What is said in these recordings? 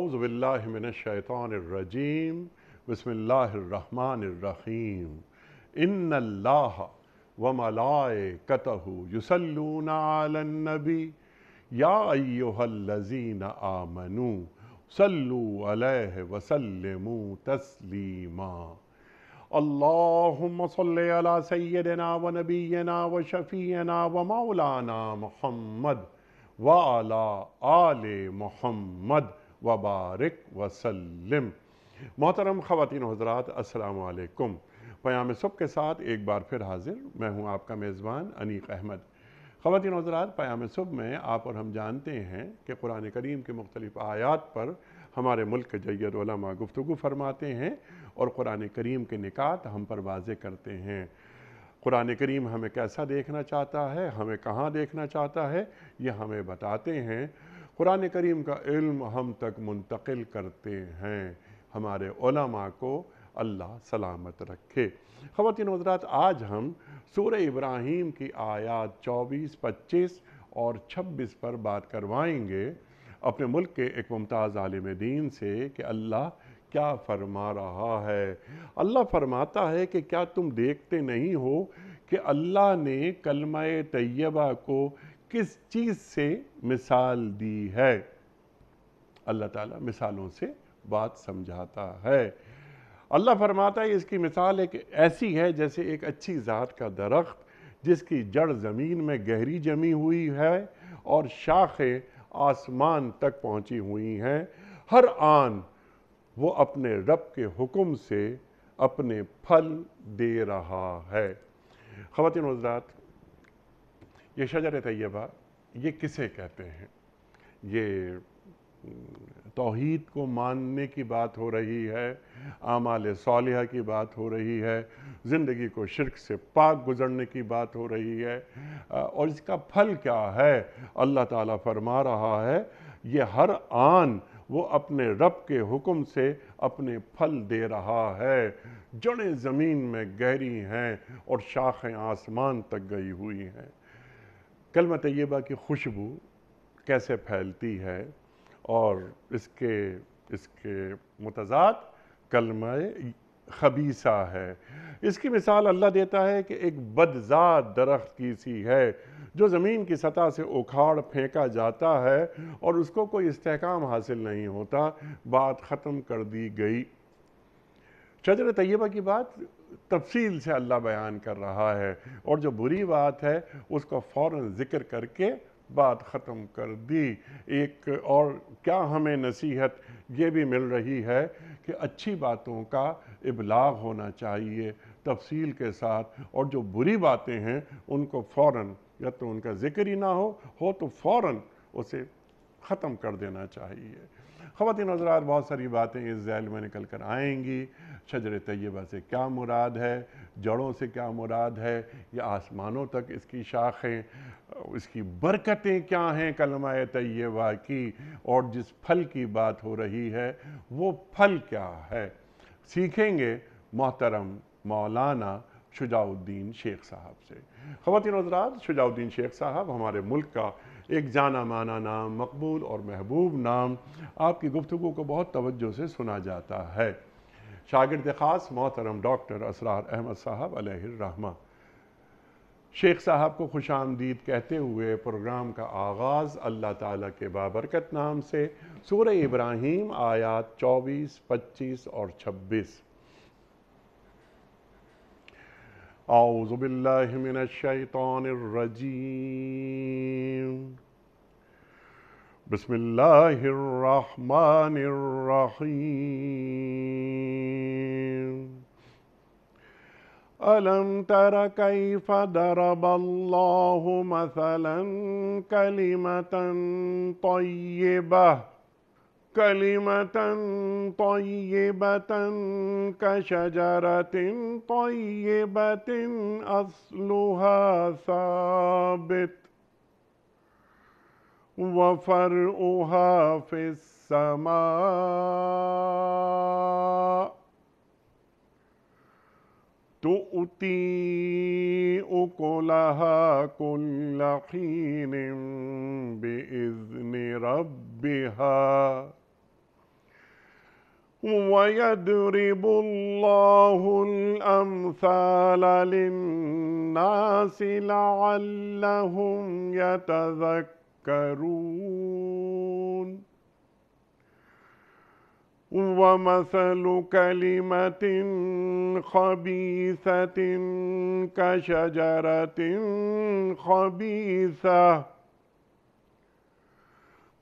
आउज़बिल्लिमिनशैतरजीम बसमीम इन अल्लाह व मलाए कतहु युसलून आलनबी या अयोहल्लजीन आमनु सल्लु अलैह वसल्लमु तस्लीमा अल्लाहुम्म सल्लि अला सय्यदना व नबीना व शफीना व मौलाना मोहम्मद व अला आले मोहम्मद वबारक वसलम मोहतरम ख़वान हजरात असलकम प्याम सब के साथ एक बार फिर हाजिर मैं हूँ आपका मेज़बान अनीक अहमद ख़वान हजरात प्याम सब में आप और हम जानते हैं कि कुरान करीम के मुख्तलिफ़ आयात पर हमारे मुल्क के जैद गुफ्तु फरमाते हैं और कुरान करीम के निकात हम पर वाज़े करते हैं कुरान करीम हमें कैसा देखना चाहता है हमें कहाँ देखना चाहता है ये हमें बताते हैं कुरान करीम का इल्म हम तक मुंतकिल करते हैं हमारे ओलमा को अल्लाह सलामत रखे ख़वान हजरात आज हम सूर इब्राहिम की आयात 24, 25 और 26 पर बात करवाएंगे अपने मुल्क के एक मुमताज़ आलिम दीन से कि अल्लाह क्या फरमा रहा है अल्लाह फरमाता है कि क्या तुम देखते नहीं हो कि अल्लाह ने कलमा तैयबा को किस चीज़ से मिसाल दी है अल्लाह ताला मिसालों से बात समझाता है अल्लाह फरमाता है इसकी मिसाल एक ऐसी है जैसे एक अच्छी ज़ात का दरख्त जिसकी जड़ ज़मीन में गहरी जमी हुई है और शाखें आसमान तक पहुंची हुई हैं हर आन वो अपने रब के हुक्म से अपने फल दे रहा है ख़वान हजरात ये शजर तैयबा ये किसे कहते हैं ये तोहद को मानने की बात हो रही है आमाल सालिया की बात हो रही है ज़िंदगी को शिरक से पाक गुजरने की बात हो रही है और इसका फल क्या है अल्लाह ताला फरमा रहा है ये हर आन वो अपने रब के हुक्म से अपने फल दे रहा है जड़ें ज़मीन में गहरी हैं और शाखें आसमान तक गई हुई हैं कलम तैयबा की खुशबू कैसे फैलती है और इसके इसके मतजाद कलम खबीसा है इसकी मिसाल अल्लाह देता है कि एक बदजात दरख्त की सी है जो ज़मीन की सतह से उखाड़ फेंका जाता है और उसको कोई इस्तेकाम हासिल नहीं होता बात ख़त्म कर दी गई शजर तय्यबा की बात तफसील से अल्लाह बयान कर रहा है और जो बुरी बात है उसको फ़ौर ज़िक्र करके बात ख़त्म कर दी एक और क्या हमें नसीहत ये भी मिल रही है कि अच्छी बातों का इबलाग होना चाहिए तफसील के साथ और जो बुरी बातें हैं उनको फ़ौर या तो उनका ज़िक्र ही ना हो हो तो फ़ौर उसे ख़त्म कर देना चाहिए ख़वान हजरात बहुत सारी बातें इस जैल में निकल कर आएंगी शजर तयबा से क्या मुराद है जड़ों से क्या मुराद है या आसमानों तक इसकी शाखें इसकी बरकतें क्या हैं कलमा तयबा की और जिस फल की बात हो रही है वो फल क्या है सीखेंगे मोहतरम मौलाना शुजाउद्दीन शेख साहब से ख़वान हजरात शुजाउद्दीन शेख साहब हमारे मुल्क का एक जाना माना नाम मकबूल और महबूब नाम आपकी गुफ्तु को बहुत तवज्जो से सुना जाता है शागिर्द ख़ास मोहतरम डॉक्टर असरार अहमद साहब अलहमा शेख साहब को खुश आमदीद कहते हुए प्रोग्राम का आगाज़ अल्लाह ताला के बाबरकत नाम से सूर इब्राहिम आयात 24, 25 और 26 आउज़बिल्लिमिनशैतानरजीम بسم الله الرحمن الرحيم ألم تر كيف ضرب الله مثلا كلمة طيبة كلمة طيبة كشجرة طيبة أصلها ثابت وفرؤها في السماء تؤتي أكلها كل حين بإذن ربها ويضرب الله الأمثال للناس لعلهم يتذكرون يذكرون ومثل كلمة خبيثة كشجرة خبيثة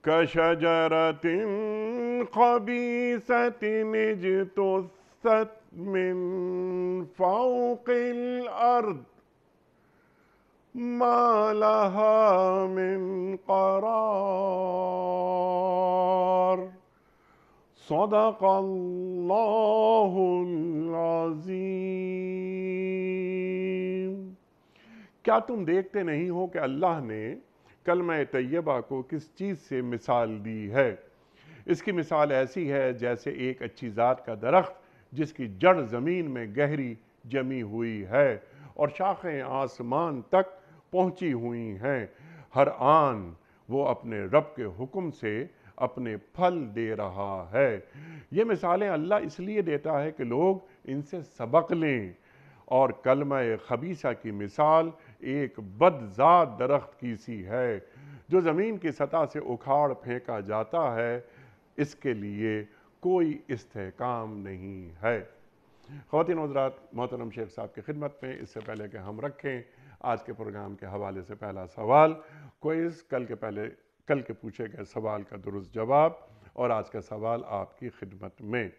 كشجرة خبيثة اجتثت من فوق الأرض ما لها من قرار صدق الله العظيم क्या तुम देखते नहीं हो कि अल्लाह ने कलम तय्यबा को किस चीज़ से मिसाल दी है इसकी मिसाल ऐसी है जैसे एक अच्छी ज़ात का दरख्त जिसकी जड़ ज़मीन में गहरी जमी हुई है और शाखें आसमान तक पहुंची हुई हैं हर आन वो अपने रब के हुक्म से अपने फल दे रहा है ये मिसालें अल्लाह इसलिए देता है कि लोग इनसे सबक लें और कलम खबीसा की मिसाल एक बदजात दरख्त की सी है जो ज़मीन की सतह से उखाड़ फेंका जाता है इसके लिए कोई इसकाम नहीं है ख़वान हजरात मोहतरम शेख साहब की खिदमत में इससे पहले कि हम रखें आज के प्रोग्राम के हवाले से पहला सवाल कोइज कल के पहले कल के पूछे गए सवाल का दुरुस्त जवाब और आज का सवाल आपकी खिदमत में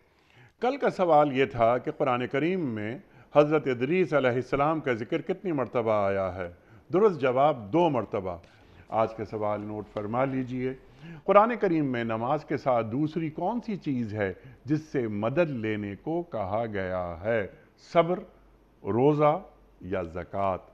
कल का सवाल ये था कि कुरान करीम में हज़रत इदरीस अलैहिस्सलाम का जिक्र कितनी मरतबा आया है दुरुस्त जवाब दो मरतबा आज के सवाल नोट फरमा लीजिए कुरान करीम में नमाज के साथ दूसरी कौन सी चीज़ है जिससे मदद लेने को कहा गया है सब्र रोज़ा या ज़क़़त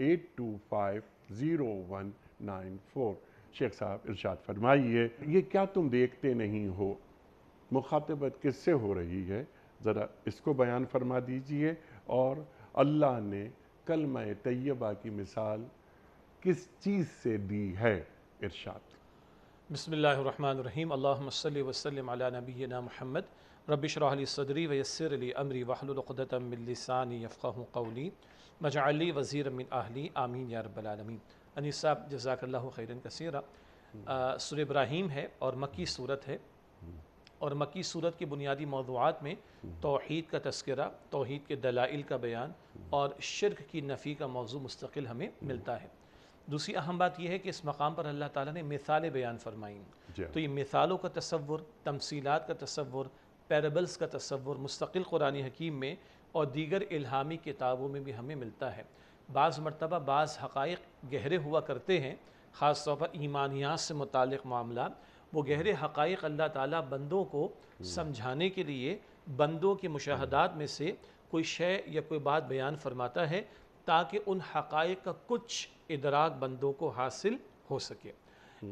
8250194 शेख साहब इर्शाद फरमाइए ये क्या तुम देखते नहीं हो मुखातबत किससे हो रही है ज़रा इसको बयान फरमा दीजिए और अल्लाह ने कलम तयबा की मिसाल किस चीज़ से दी है इरशाद बसमीम अल्लाम नबी ना महमद रबिशरली सदरी वसर अली अमरी वाहलतमिलसानी यफ़ा कौली मजाली वज़ी अमिन आहली आमीन रबालमी अनिस साहब जजाकल्ला खैरन कसीरा सुर इब्राहिम है और मक्की सूरत है hmm. और मक्की सूरत के बुनियादी मौजूद में hmm. तोहद का तस्करा तोहद के दलाइल का बयान hmm. और शिरक की नफ़ी का मौजू मुस्तकिल हमें मिलता है दूसरी अहम बात यह है कि इस मकाम पर अल्लाह ताला ने मिसालें बयान फरमाई हाँ। तो ये मिसालों का तस्वुर तमसीलात का तस्वुर पैरबल्स का तस्वुर मुस्तकिल कुरानी हकीम में और दीगर इल्हामी किताबों में भी हमें मिलता है बाज़ मरतबा बाज़ हक़ गहरे हुआ करते हैं ख़ास तौर पर ईमानियात से मुतल मामला वो गहरे हक़ अल्लाह ताला बंदों को समझाने के लिए बंदों के मुशाहदात में से कोई शय या कोई बात बयान फरमाता है ताकि उन हक़ का कुछ इदराक बंदों को हासिल हो सके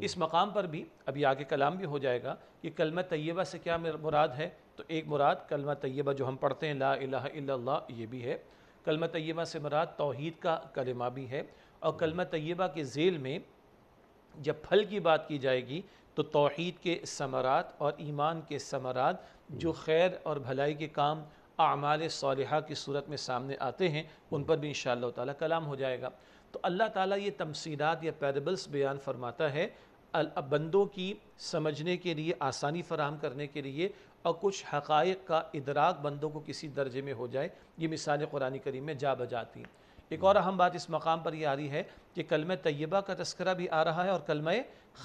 इस मकाम पर भी अभी आगे कलाम भी हो जाएगा कि कलमा तैयबा से क्या मुराद है तो एक मुराद कलमा तैयबा जो हम पढ़ते हैं ला इलाह इल्लल्लाह ये भी है कलमा तयबा से मुराद तोहद का कलमा भी है और कलमा तैयबा के जेल में जब फल की बात की जाएगी तो तोहद के समरात और ईमान के समरात जो खैर और भलाई के काम आमाल सालहा की सूरत में सामने आते हैं उन पर भी इन ताला कलाम हो जाएगा तो अल्लाह ताला ये तमसीलात या पैरबल्स बयान फरमाता है बंदों की समझने के लिए आसानी फराहम करने के लिए और कुछ हकाइक का इदराक बंदों को किसी दर्जे में हो जाए ये मिसाल कुरान करीम में जा बजाती हैं एक और अहम बात इस मकाम पर यह आ रही है कि कलम तय्यबा का तस्करा भी आ रहा है और कलम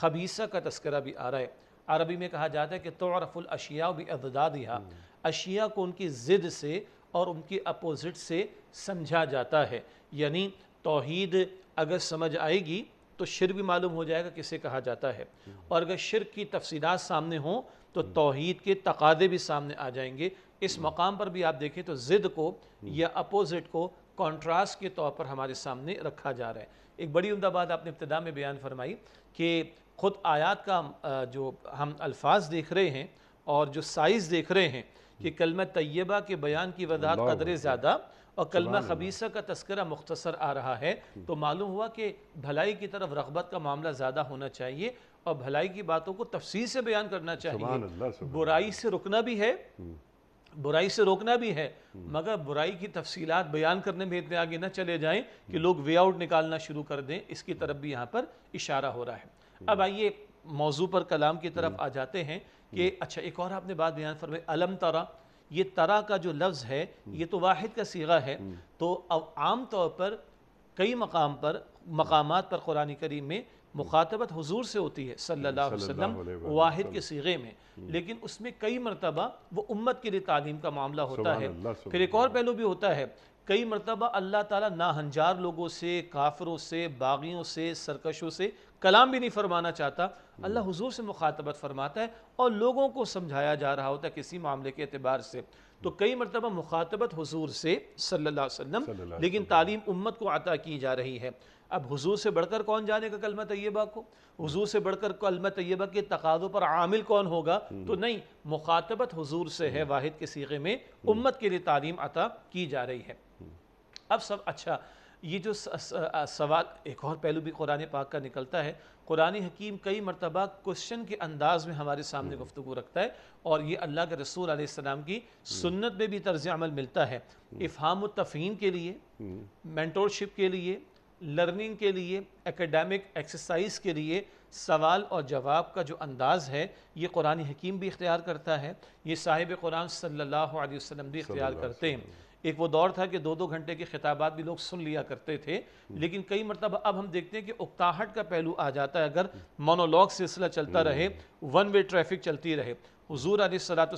खबीसा का तस्करा भी आ रहा है अरबी में कहा जाता है कि तोरफुल अशिया भी दिया अशिया को उनकी ज़िद से और उनकी अपोज़िट से समझा जाता है यानी तोहद अगर समझ आएगी तो शिर भी मालूम हो जाएगा किसे कहा जाता है और अगर शिर की तफसीत सामने हों तो हम्म। तोहद के तकादे भी सामने आ जाएंगे इस हम्म। मकाम पर भी आप देखें तो ज़िद को हम्म। या अपोज़िट को कॉन्ट्रास्ट के तौर पर हमारे सामने रखा जा रहा है एक बड़ी उमदा बात आपने इब्तदा में बयान फरमाई कि ख़ुद आयात का जो हम अल्फाज देख रहे हैं और जो साइज़ देख रहे हैं कि कलम तय्यबा के बयान की वजाहत कदर ज़्यादा और कलमा खबीसा का तस्करा मुख्तसर आ रहा है तो मालूम हुआ कि भलाई की तरफ रगबत का मामला ज़्यादा होना चाहिए और भलाई की बातों को तफसील से बयान करना चाहिए बुराई से रुकना भी है बुराई से रोकना भी है हम्म। हम्म। मगर बुराई की तफसीलात बयान करने में इतने आगे ना चले जाएं कि लोग वे आउट निकालना शुरू कर दें इसकी तरफ भी यहाँ पर इशारा हो रहा है हम्म। अब आइए मौजू पर कलाम की तरफ आ जाते हैं कि अच्छा एक और आपने बात बयान फरमाई अलम तरा ये तरा का जो लफ्ज़ है ये तो वाहिद का सीगा है तो अब आम तौर पर कई मकाम पर मकाम पर कुरानी करीम में मुखातबत हजूर से होती है सल्लल्लाहु अलैहि वसल्लम वाहिद के सीगे में हम्म। लेकिन उसमें कई मरतबा वो उम्मत के लिए तालीम का मामला होता है फिर एक और पहलू भी होता है कई मरतबा अल्लाह ताला नाहंजार लोगों से काफरों से बागियों से सरकशों से कलाम भी नहीं फरमाना चाहता अल्लाह हम्म। हुजूर से मुखातबत फरमाता है और लोगों को समझाया जा रहा होता है किसी मामले के अतबार से तो हम्म। कई मरतबा मुखातबत हुजूर से सल्लल्लाहु अलैहि वसल्लम लेकिन तालीम उम्मत को अता की जा रही है अब हुजूर से बढ़कर कौन जानेगा कलमा तैयबा को हुजूर से बढ़कर कलमा तैयबा के तकाज़ों पर आमिल कौन होगा हम्म। तो नहीं मुखातबत हुजूर से है हम्म। वाहिद के सीगे में हम्म। उम्मत के लिए तालीम अता की जा रही है अब सब अच्छा ये जो सवाल एक और पहलू भी कुरान पाक का निकलता है कुरान हकीम कई मरतबा क्वेश्चन के अंदाज में हमारे सामने गुफ्तु रखता है और ये अल्लाह के रसूल आसमाम की सुन्नत में भी तर्ज अमल मिलता है इफ़ाम तफ़ीम के लिए मैंटोरशिप के लिए लर्निंग के लिए एकेडमिक एक्सरसाइज के लिए सवाल और जवाब का जो अंदाज़ है ये कुरान हकीम भी इख्तियार करता है ये साहिब कुरान अलैहि वसल्लम भी इख्तियार करते हैं एक वो दौर था कि दो दो घंटे के खिताबात भी लोग सुन लिया करते थे हम्म। लेकिन कई मरतबा अब हम देखते हैं कि उकताहट का पहलू आ जाता है अगर मोनोलॉग सिलसिला चलता हम्म। रहे वन वे ट्रैफिक चलती रहे हजूर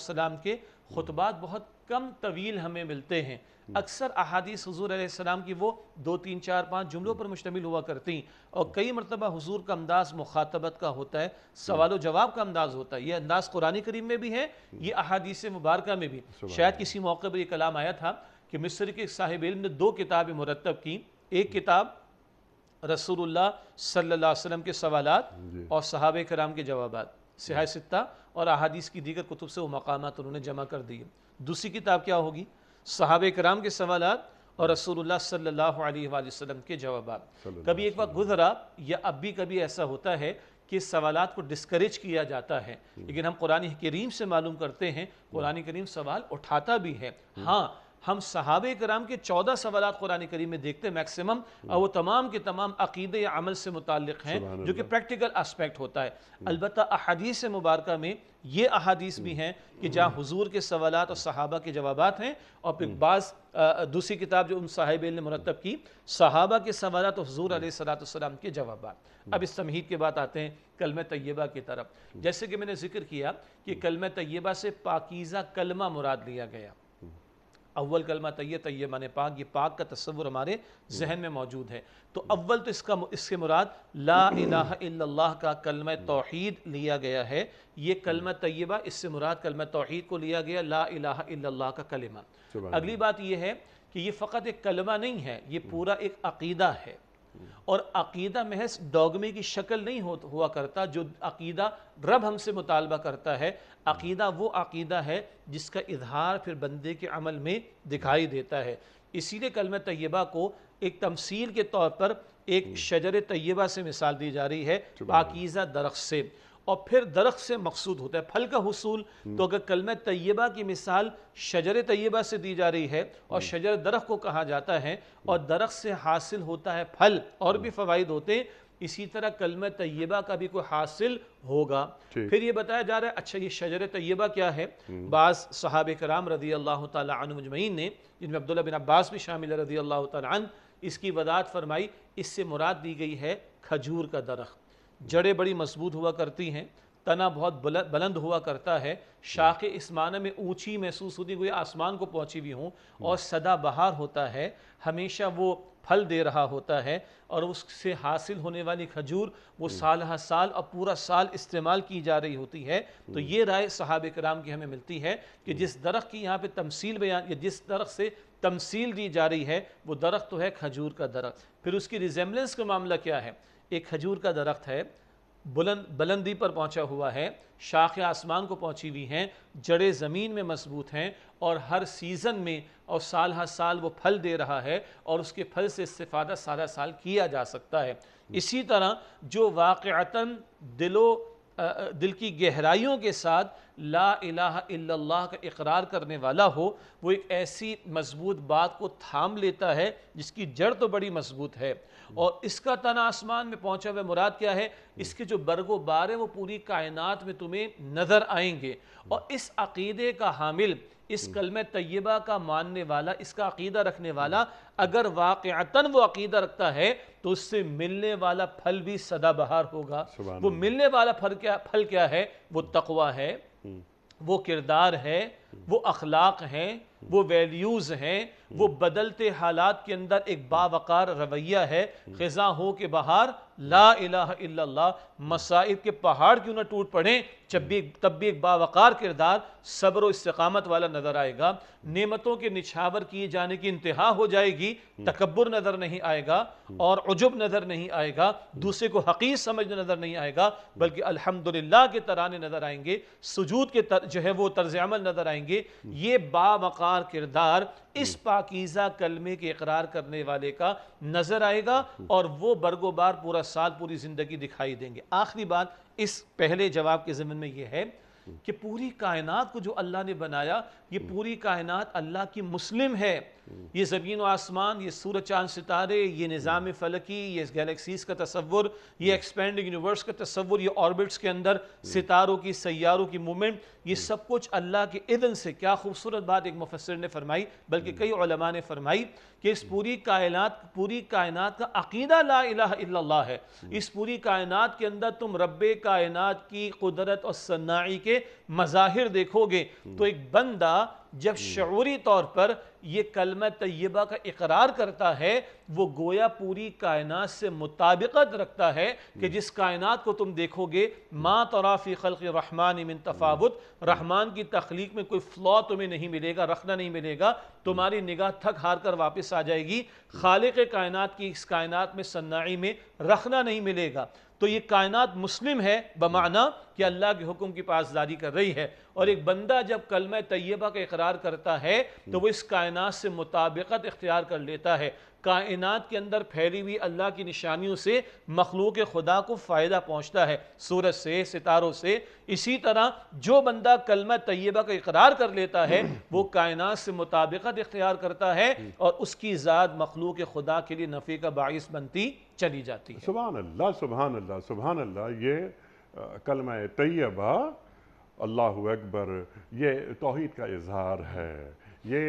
सलाम के खुतबात बहुत कम तवील हमें मिलते हैं अक्सर अहादीस हजूर आसमाम की वो दो तीन चार पाँच जुमलों पर मुश्तमिल हुआ करती और कई मरतबा हजूर का अंदाज मुखातबत का होता है सवाल जवाब का अंदाज होता है ये अंदाज कुरानी करीम में भी है ये अहादीस मुबारक में भी शायद किसी मौके पर यह कलाम आया था कि मिस्र के साहिब इल्म ने दो किताबें मुरतब की एक किताब रसूलुल्लाह सल्लल्लाहु अलैहि वसल्लम के सवालात और सहाब कराम के जवाबात सिहाय सत्ता और अहादीस की दीगर कुतुब से वो मकामत उन्होंने जमा कर दिए दूसरी किताब क्या होगी सहाब कराम के सवाल और रसूल सलम के जवाब कभी एक बार गुजरा या अब भी कभी ऐसा होता है कि सवाल को डिस्करेज किया जाता है हम्म। लेकिन हम कुरानी करीम से मालूम करते हैं कुरानी करीम सवाल उठाता भी है हम्म। हाँ हम सहाब कराम के चौदह सवाल कुरान करीम में देखते हैं मैक्सिमम और वो तमाम के तमाम अकीदे या अमल से मुतक हैं जो कि प्रैक्टिकल आस्पेक्ट होता है अलबत् अदीस मुबारक में ये अहादीस भी हैं कि जहाँ हजूर के सवाल और सहाबा के जवाब हैं और फिर हम्म। बाज़ दूसरी किताब जो उन साहिब ने मुरतब की सहाबा के सवाल और हजूर हम्म। सलाम के जवाब हम्म। अब इस तमहीद के बाद आते हैं कलम तय्यबा की तरफ जैसे कि मैंने जिक्र किया कि कलम तय्यबा से पाकिज़ा कलमा मुराद लिया गया अव्वल कलमा तय तो तय तो मान पाक ये पाक का तस्वुर हमारे जहन में मौजूद है तो अव्वल तो इसका इससे मुराद ला इलाह का कलम तोहद लिया गया है ये कलम तयबा इससे मुराद कलम तोहद को लिया गया ला अला का कलमा अगली बात यह है कि ये फ़कत एक कलमा नहीं है ये पूरा एक अकीदा है और अकीदा महज डॉगमे की शक्ल नहीं हो हुआ करता जो अकीदा रब हमसे मुतालबा करता है अकीदा वो अकीदा है जिसका इजहार फिर बंदे के अमल में दिखाई देता है इसीलिए कलम तैयबा को एक तमसील के तौर पर एक हम्म। शजर तैयबा से मिसाल दी जा रही है पाकिज़ा दरख्त से और फिर दरख्त से मकसूद होता है फल का हसूल तो अगर कलम तय्यबा की मिसाल शजर तय्यबा से दी जा रही है और शजर दरख्त को कहा जाता है और दरख्त से हासिल होता है फल और भी फ़वाद होते हैं इसी तरह कलम तयबा का भी कोई हासिल होगा फिर ये बताया जा रहा है अच्छा ये शजर तय्यबा क्या है बास साहब कराम रजी अल्लाह तजमैन ने जिनमें अब्दुल्ला बिन अब्बास भी शामिल है रजी अल्लाह तन इसकी वदात फरमाई इससे मुराद दी गई है खजूर का दरख्त जड़ें बड़ी मजबूत हुआ करती हैं तना बहुत बुलंद हुआ करता है शाख इस माने में ऊंची महसूस होती हुई आसमान को पहुंची हुई हूँ और हम्म। सदा बहार होता है हमेशा वो फल दे रहा होता है और उससे हासिल होने वाली खजूर वो हम्म। साल हर साल और पूरा साल इस्तेमाल की जा रही होती है तो हम्म। ये राय साहब कराम की हमें मिलती है कि जिस दरख्त की यहाँ पर तमसील बयान या जिस दरख्त से तमसील दी जा रही है वो दरख्त तो है खजूर का दरख्त फिर उसकी रिजेम्बलेंस का मामला क्या है एक खजूर का दरख्त है बुलंद बुलंदी पर पहुंचा हुआ है शाख आसमान को पहुंची हुई हैं जड़ें ज़मीन में मजबूत हैं और हर सीज़न में और साल हर साल वो फल दे रहा है और उसके फल से इस्तादा सारा साल किया जा सकता है इसी तरह जो वाक़ता दिलो दिल की गहराइयों के साथ ला इलाह का इकरार करने वाला हो वो एक ऐसी मजबूत बात को थाम लेता है जिसकी जड़ तो बड़ी मजबूत है और इसका तना आसमान में पहुंचा हुआ मुराद क्या है इसके जो बरगो बार हैं वो पूरी कायनात में तुम्हें नज़र आएंगे और इस अकीदे का हामिल इस कलम तय्यबा का मानने वाला इसका अकीदा रखने वाला अगर वाक़ता वो अकीदा रखता है तो उससे मिलने वाला फल भी सदाबहार होगा वो मिलने वाला फल क्या फल क्या है वो तकवा है हम्म। वो किरदार है वो अखलाक हैं वो वैल्यूज़ हैं वो बदलते हालात के अंदर एक बावकार रवैया है खिजा हो के बाहर ला इला मसाइब के पहाड़ क्यों ना टूट पड़े जब भी तब भी एक बावकार किरदार सब्र व इस्तकामत वाला नजर आएगा नेमतों के निछावर किए जाने की इंतहा हो जाएगी तकबर नजर नहीं आएगा और अजुब नजर नहीं आएगा दूसरे को हकीर समझ नजर नहीं आएगा बल्कि अल्हम्दुलिल्लाह के तराने नजर आएंगे सुजूद के तर, जो है वो तर्ज अमल नजर आएंगे ये बावकार किरदार इस पाकिज़ा कलमे के इकरार करने वाले का नज़र आएगा और वो बरगोबार पूरा साल पूरी ज़िंदगी दिखाई देंगे आखिरी बात इस पहले जवाब के ज़मीन में यह है कि पूरी कायनात को जो अल्लाह ने बनाया ये पूरी कायनात अल्लाह की मुस्लिम है ये ज़मीन व आसमान ये सूरज चांद सितारे ये निज़ाम हम्म। फ़लकी ये गैलेक्सीज़ का तस्वुर ये हम्म। एक्सपेंडिंग यूनिवर्स का तस्वुर ये ऑर्बिट्स के अंदर हम्म। सितारों की सैारों की मूवमेंट ये सब कुछ अल्लाह के इधन से क्या खूबसूरत बात एक मुफसर ने फरमाई बल्कि कई ओलमा ने फरमाई कि इस पूरी कायनात पूरी कायनात का अकीदा ला इला है इस पूरी कायनात के अंदर तुम रब कायनात की कुदरत और सन्नाई के मज़ाहिर देखोगे तो एक बंदा जब शूरी तौर पर ये कलम तय्यबा का इकरार करता है वो गोया पूरी कायनात से मुताबिकत रखता है कि हम्म। जिस कायनात को तुम देखोगे माँ तराफ़ी के रहमान इमिन तफावत हम्म। रहमान की तख्लीक में कोई फ्लॉ तुम्हें नहीं मिलेगा रखना नहीं मिलेगा तुम्हारी निगाह थक हार कर वापस आ जाएगी खालिक कायनात की इस कायनात में सन्नाई में रखना नहीं मिलेगा तो ये कायनात मुस्लिम है बमाना कि अल्लाह के हुक्म की पासदारी कर रही है और एक बंदा जब कलम तय्यबा का इकरार करता है तो वो इस कायनात से मुताबिकत इख्तियार कर लेता है कायनात के अंदर फैली हुई अल्लाह की निशानियों से मखलूक खुदा को फ़ायदा पहुँचता है सूरज से सितारों से इसी तरह जो बंदा कलमा तय्यबा का इकरार कर लेता है वो कायनात से मुताबिकत इख्तियार करता है और उसकी ज़ात मखलूक खुदा के लिए नफ़े का बायस बनती चली जाती है सुबह अल्लाह सुबह अल्लाह सुबह अल्लाह ये कलमा तय्यबा अल्लाह अकबर ये तोहद का इजहार है ये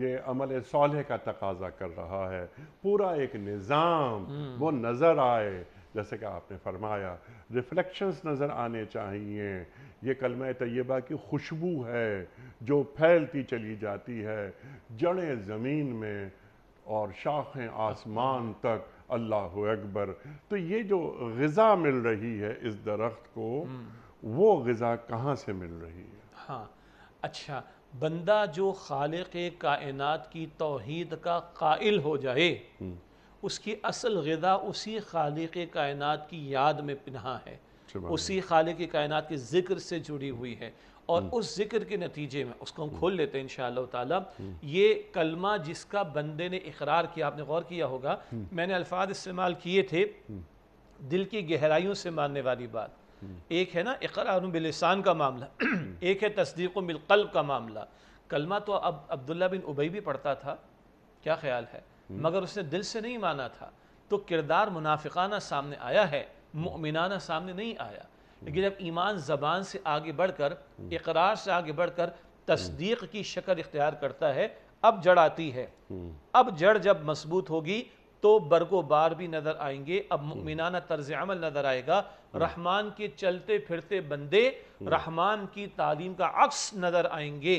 ये अमल सौलह का तकाजा कर रहा है पूरा एक निज़ाम हम्म। वो नज़र आए जैसे कि आपने फरमाया रिफ्लेक्शंस नज़र आने चाहिए ये कलम तयबा की खुशबू है जो फैलती चली जाती है जड़ें ज़मीन में और शाखें आसमान तक अल्लाह अकबर तो ये जो गज़ा मिल रही है इस दरख्त को हम्म। वो गज़ा कहाँ से मिल रही है हाँ अच्छा बंदा जो खाल कायनत की तोहद का कायल हो जाए हम्म। उसकी असल गदा उसी खाल कायनत की याद में पिना है उसी खाल कायनत के ज़िक्र से जुड़ी हुई है और हम्म। उस जिक्र के नतीजे में उसको हम खोल लेते हैं इन शाह हम्म। ये कलमा जिसका बंदे ने इकरार किया आपने गौर किया होगा मैंने अल्फाज इस्तेमाल किए थे दिल की गहराइयों से मानने वाली बात एक है ना इकरार बिलसान का मामला एक है तस्दीक बिलकल्ब का मामला कलमा तो अब अब्दुल्ला बिन उबई भी पढ़ता था क्या ख्याल है हम्म। मगर उसने दिल से नहीं माना था तो किरदार मुनाफिकाना सामने आया है मुमिनाना सामने नहीं आया लेकिन जब ईमान ज़बान से आगे बढ़कर हम्म। इकरार से आगे बढ़कर तस्दीक हम्म। की शक्ल इख्तियार करता है अब जड़ आती है अब जड़ जब मजबूत होगी तो बरगोबार भी नज़र आएंगे अब मुमिनाना तर्ज अमल नज़र आएगा रहमान के चलते फिरते बंदे रहमान की तालीम का अक्स नज़र आएंगे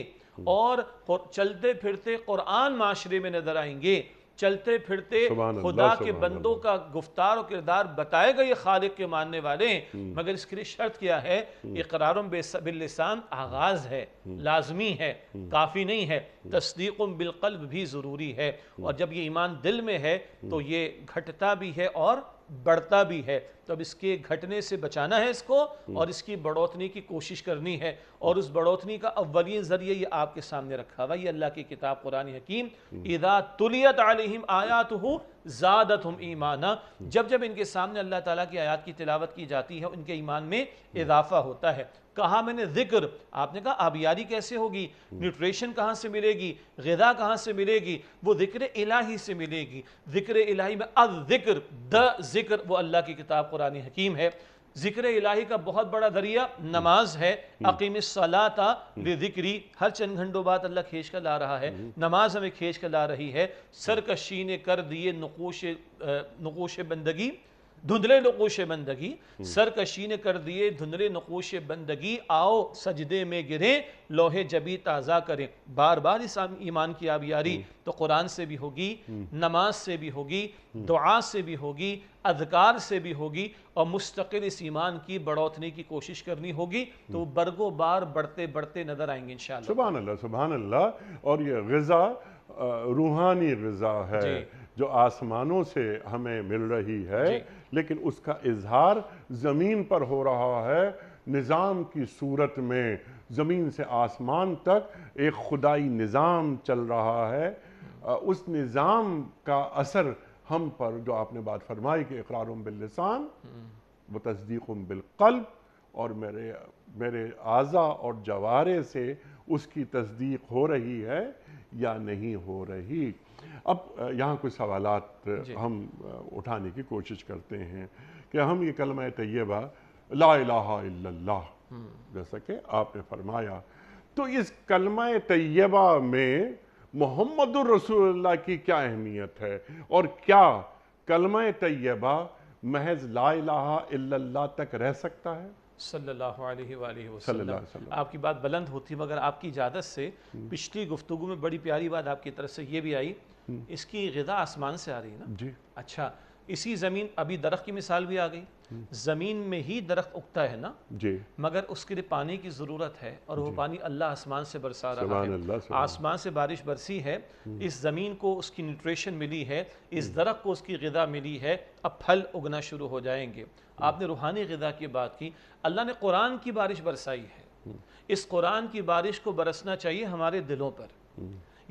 और चलते फिरते कुरान माशरे में नज़र आएंगे चलते फिरते खुदा के बंदों का गुफ्तार और किरदार बताए गए खालिक के मानने वाले हम्म। मगर इसके लिए शर्त क्या है इकरार हम्म। बिल्लिसान आगाज है हम्म। लाजमी है काफ़ी नहीं है तस्दीक बिलकल्ब भी ज़रूरी है और जब ये ईमान दिल में है तो ये घटता भी है और बढ़ता भी है तो अब इसके घटने से बचाना है इसको हम्म। और इसकी बढ़ोतरी की कोशिश करनी है और उस बढ़ोतरी का अवली जरिए ये आपके सामने रखा हुआ ये अल्लाह की किताब कुरानी हकीम हम्म। इदा तुलियत आलिम आयात हो ज़्यादत हम ईमाना हम्म। जब जब इनके सामने अल्लाह ताला की आयात की तिलावत की जाती है उनके ईमान में इजाफा होता है कहा मैंने जिक्र आपने कहा आबियारी कैसे होगी न्यूट्रिशन कहाँ से मिलेगी गदा कहाँ से मिलेगी वो जिक्र इलाही से मिलेगी जिक्र इलाही में अब जिक्र द जिक्र वो अल्लाह की किताब कुरानी हकीम है जिक्र इलाही का बहुत बड़ा जरिया नमाज है अकीम सलाता जिक्री हर चंद घंटों बाद अल्लाह खींच कर ला रहा है नमाज हमें खींच कर ला रही है सरकशी ने कर दिए नकोश नकोश बंदगी धुंधले नकोश बंदगी सरकशी ने कर दिए धुंधले नकोश बंदगी आओ सजदे में गिरे लोहे जबी ताज़ा करें बार बार इस ईमान की आबियारी तो कुरान से भी होगी नमाज से भी होगी दुआ से भी होगी अधिकार से भी होगी और मुस्तकिल इस ईमान की बढ़ोतरी की कोशिश करनी होगी तो बरगो बार बढ़ते बढ़ते नजर आएंगे इन सुबहान अल्लाह अल्लाह और ये गज़ा रूहानी गज़ा है जो आसमानों से हमें मिल रही है लेकिन उसका इजहार ज़मीन पर हो रहा है निज़ाम की सूरत में ज़मीन से आसमान तक एक खुदाई निज़ाम चल रहा है उस निज़ाम का असर हम पर जो आपने बात फरमाई कि इकरार बिल्लिसान हम्म। व तस्दीक बिलकल्ब और मेरे मेरे आज़ा और जवारे से उसकी तस्दीक हो रही है या नहीं हो रही अब यहाँ कुछ सवाल हम उठाने की कोशिश करते हैं कि हम ये कलम तयबा ला हम्म। जैसा कि आपने फरमाया तो इस कलमा तयबा में मोहम्मद रसूलुल्लाह की क्या अहमियत है और क्या कलम तयबा महज ला तक रह सकता है सल्लल्लाहु अलैहि आपकी बात बुलंद होती मगर आपकी इजाज़त से पिछली गुफ्तु में बड़ी प्यारी बात आपकी तरफ से ये भी आई हम्म। इसकी गजा आसमान से आ रही है ना जी अच्छा इसी ज़मीन अभी दरख्त की मिसाल भी आ गई हम्म। ज़मीन में ही दरख्त उगता है ना जी मगर उसके लिए पानी की ज़रूरत है और वो पानी अल्लाह आसमान से बरसा रहा है आसमान से बारिश बरसी है हम्म। इस ज़मीन को उसकी न्यूट्रिशन मिली है इस दरख्त को उसकी गजा मिली है अब फल उगना शुरू हो जाएंगे आपने रूहानी गजा की बात की अल्लाह ने कुरान की बारिश बरसाई है इस कुरान की बारिश को बरसना चाहिए हमारे दिलों पर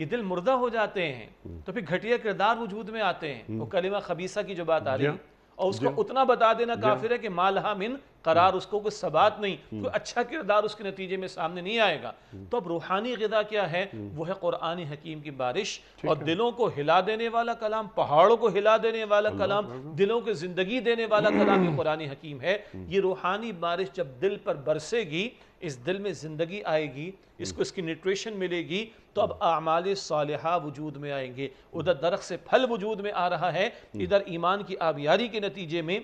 ये दिल मुर्दा हो जाते हैं तो फिर घटिया किरदार वजूद में आते हैं वो हम्म। कलिमा खबीसा की जो बात आ रही है और उसको उतना बता देना काफिर है कि मालहा मिन करार उसको कोई सबात नहीं हम्म। कोई अच्छा किरदार उसके नतीजे में सामने नहीं आएगा हम्म। तो अब रूहानी गदा क्या है वो है कुरान हकीम की बारिश और दिलों को हिला देने वाला कलाम पहाड़ों को हिला देने वाला कलाम दिलों की जिंदगी देने वाला कलाम ये कुरान हकीम है ये रूहानी बारिश जब दिल पर बरसेगी इस दिल में ज़िंदगी आएगी इसको हम्म। इसकी न्यूट्रिशन मिलेगी तो अब आमाल हम्म। सालह वजूद में आएंगे उधर दरख से फल वजूद में आ रहा है हम्म। इधर ईमान की आबियारी के नतीजे में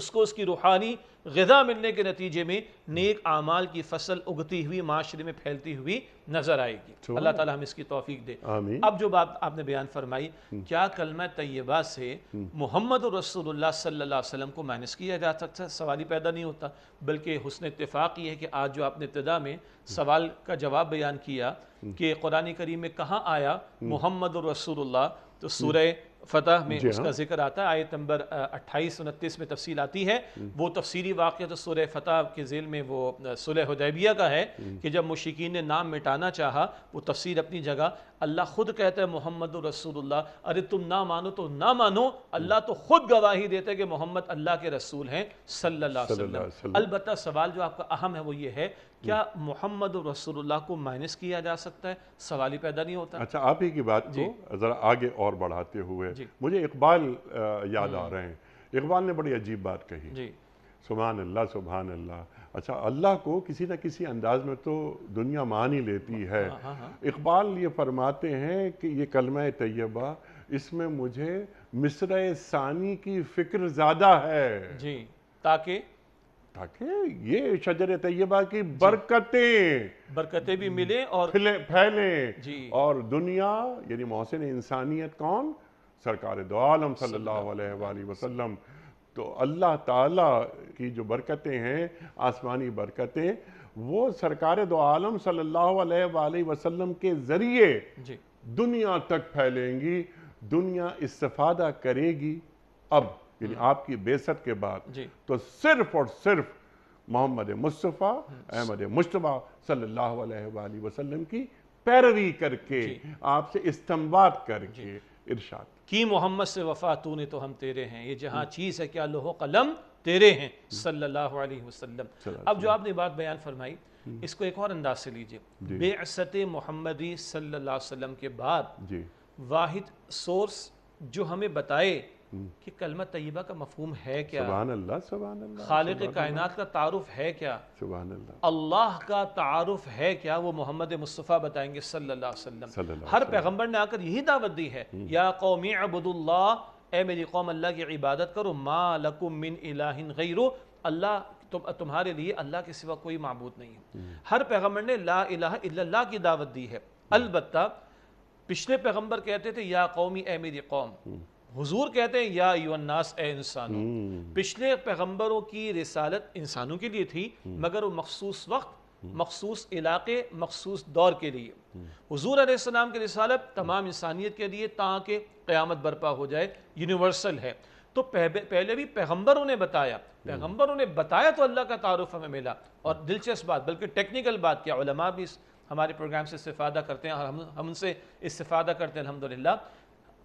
उसको उसकी रूहानी गज़ा मिलने के नतीजे में नेक आमाल की फसल उगती हुई माशरे में फैलती हुई नजर आएगी तो अल्लाह ताला हम इसकी तौफीक दे अब जो बात आपने बयान फरमाई हम्म। क्या कलमा तय्यबा से मोहम्मद हम्म। रसोल्ला सल्ला वसम को माइनस किया जा सकता सवाल ही पैदा नहीं होता बल्कि हसन इतफ़ाक़ ये है कि आज जो आपने इब्तदा में हम्म। सवाल का जवाब बयान किया कि कुरान करीम में कहाँ आया मोहम्मद रसूलुल्लाह तो सूर्य फतह में उसका हाँ। जिक्र आता है आयत नंबर अट्ठाईस उनतीस में तफसील आती है हम्म। वो तफसीली वाक़ तो सूर्य फतह के जेल में वो सुलह हदैबिया का है हम्म। कि जब मुशिकीन ने नाम मिटाना चाहा वो तफसीर अपनी जगह अल्लाह खुद कहता है मोहम्मद रसूलुल्लाह अरे तुम ना मानो तो ना मानो अल्लाह तो खुद गवाही देते हैं कि मोहम्मद अल्लाह के रसूल हैं सल्ला अलबत् सवाल जो आपका अहम है वो ये है क्या मोहम्मद रसूलुल्लाह को माइनस किया जा सकता है सवाल ही पैदा नहीं होता अच्छा आप ही की बात को ज़रा आगे और बढ़ाते हुए मुझे इकबाल याद आ हम्म। रहे हैं इकबाल ने बड़ी अजीब बात कही जी सुबहान अल्लाह सुबहान अल्लाह अच्छा अल्लाह को किसी ना किसी अंदाज में तो दुनिया मान ही लेती हाँ, है हाँ, हाँ। इकबाल ये फरमाते हैं कि ये कलमा तैयबा इसमें मुझे मिसरा सानी की फ़िक्र ज़्यादा है जी ताकि ताकि ये शजर तैयबा की बरकतें बरकतें भी मिले और फैले फैले और दुनिया यानी मोहसिन इंसानियत कौन सरकार दो आलम सल्लल्लाहु अलैहि वसल्लम तो अल्लाह ताला की जो बरकतें हैं आसमानी बरकतें वो सरकार दो आलम सल्लल्लाहु अलैहि वसल्लम के ज़रिए दुनिया तक फैलेंगी दुनिया इस्तफादा करेगी अब यानी हम्म। आपकी बेसत के बाद तो सिर्फ और सिर्फ मोहम्मद मुस्तफ़ा अहमद मुशतबा सल्ला वसलम की पैरवी करके आपसे इस्तेमाल करके इरशाद की मोहम्मद से वफा तू ने तो हम तेरे हैं ये जहाँ हम्म। चीज़ है क्या लोहो कलम तेरे हैं हम्म। सल्लल्लाहु अलैहि वसल्लम अब जो आपने बात बयान फरमाई इसको एक और अंदाज से लीजिए बेअसत मोहम्मदी सल्लल्लाहु अलैहि वसल्लम के बाद वाहिद सोर्स जो हमें बताए कि कलमा तयबा का मफहूम है क्या अल्लाह खालिक कायनात का तारुफ है क्या अल्लाह का तारुफ है क्या वो मोहम्मद मुस्तफ़ा बताएंगे सल्लल्लाहु अलैहि हर पैगम्बर ने आकर यही दावत दी है हम्म। या कौमी अबुदुल्ला ए मेरी कौम अल्लाह की इबादत करो मा लकुम मिन इलाहिन गैरो अल्लाह तुम तुम्हारे लिए अल्लाह के सिवा कोई मबूद नहीं है हम्म। हर पैगम्बर ने ला इला की दावत दी है हम्म। अलबत् पिछले पैगम्बर कहते थे या कौमी ए मेरी कौम हुजूर कहते हैं या युवन्नास ए इंसानों हम्म। पिछले पैगम्बरों की रिसालत इंसानों के लिए थी हम्म। मगर वो मखसूस वक्त हम्म। मखसूस इलाके मखसूस दौर के लिए हजूर आसमाम की रिसालत तमाम इंसानियत के लिए ताकि क़्यामत बरपा हो जाए यूनिवर्सल है तो पहले भी पैगम्बरों ने बताया पैगम्बरों ने बताया तो अल्लाह का तारफ़ हमें मिला और दिलचस्प बात बल्कि टेक्निकल बात क्या भी हमारे प्रोग्राम से इस्तादा करते हैं और हम हम उनसे इस्तादा करते हैं अलहमदिल्ला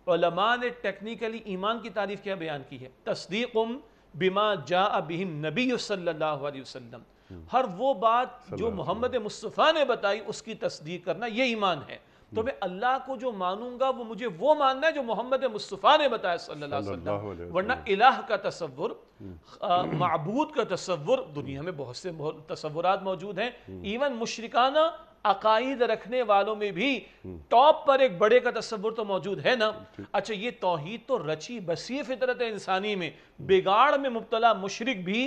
ने टेक्निकली ईमान की तारीफ क्या बयान की है तस्दीक उम बिमा जा बिहिम नबी वसल्लम हम्म। हर वो बात जो मोहम्मद मुस्तफ़ा ने बताई उसकी तस्दीक करना ये ईमान है तो मैं हम्म। अल्लाह को जो मानूंगा वो मुझे वो मानना है जो मोहम्मद मुस्तफ़ा ने बताया सल्लल्लाहु अलैहि वसल्लम वरना इलाह का तस्वुर मबूद हम्म। का तस्वुर दुनिया में बहुत से तस्वुरात मौजूद हैं इवन मुशरकाना अकाइद रखने वालों में भी टॉप पर एक बड़े का तस्वुर तो मौजूद है ना अच्छा ये तोहहीद तो रची बसी फितरत इंसानी में बिगाड़ में मुबतला मुशरक भी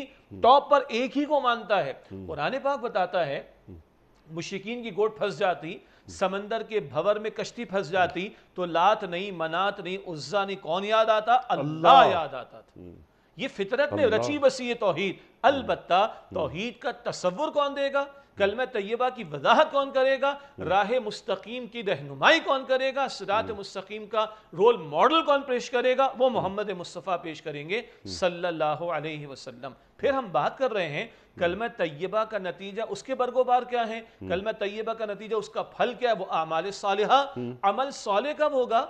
टॉप पर एक ही को मानता है कुरान पाक बताता है मुशिकीन की गोट फंस जाती समंदर के भवर में कश्ती फंस जाती तो लात नहीं मनात नहीं उज्जा नहीं कौन याद आता अल्लाह याद आता था हम्म। ये फितरत में रची बसी है तोहहीद अलबत्ता हम्म। तोहहीद का तस्वुर कौन देगा कल में की वजाहत कौन करेगा राह मुस्तकीम की रहनुमाई कौन करेगा सरात हम्म। मुस्तकीम का रोल मॉडल कौन पेश करेगा वो मोहम्मद मुस्तफ़ा पेश करेंगे हम्म। सल्लल्लाहु अलैहि वसल्लम फिर हम बात कर रहे हैं कलम हम्म। तय्यबा का नतीजा उसके बरगोबार क्या है कलम तयबा का नतीजा उसका फल क्या है वो अमाल साल अमल साले कब होगा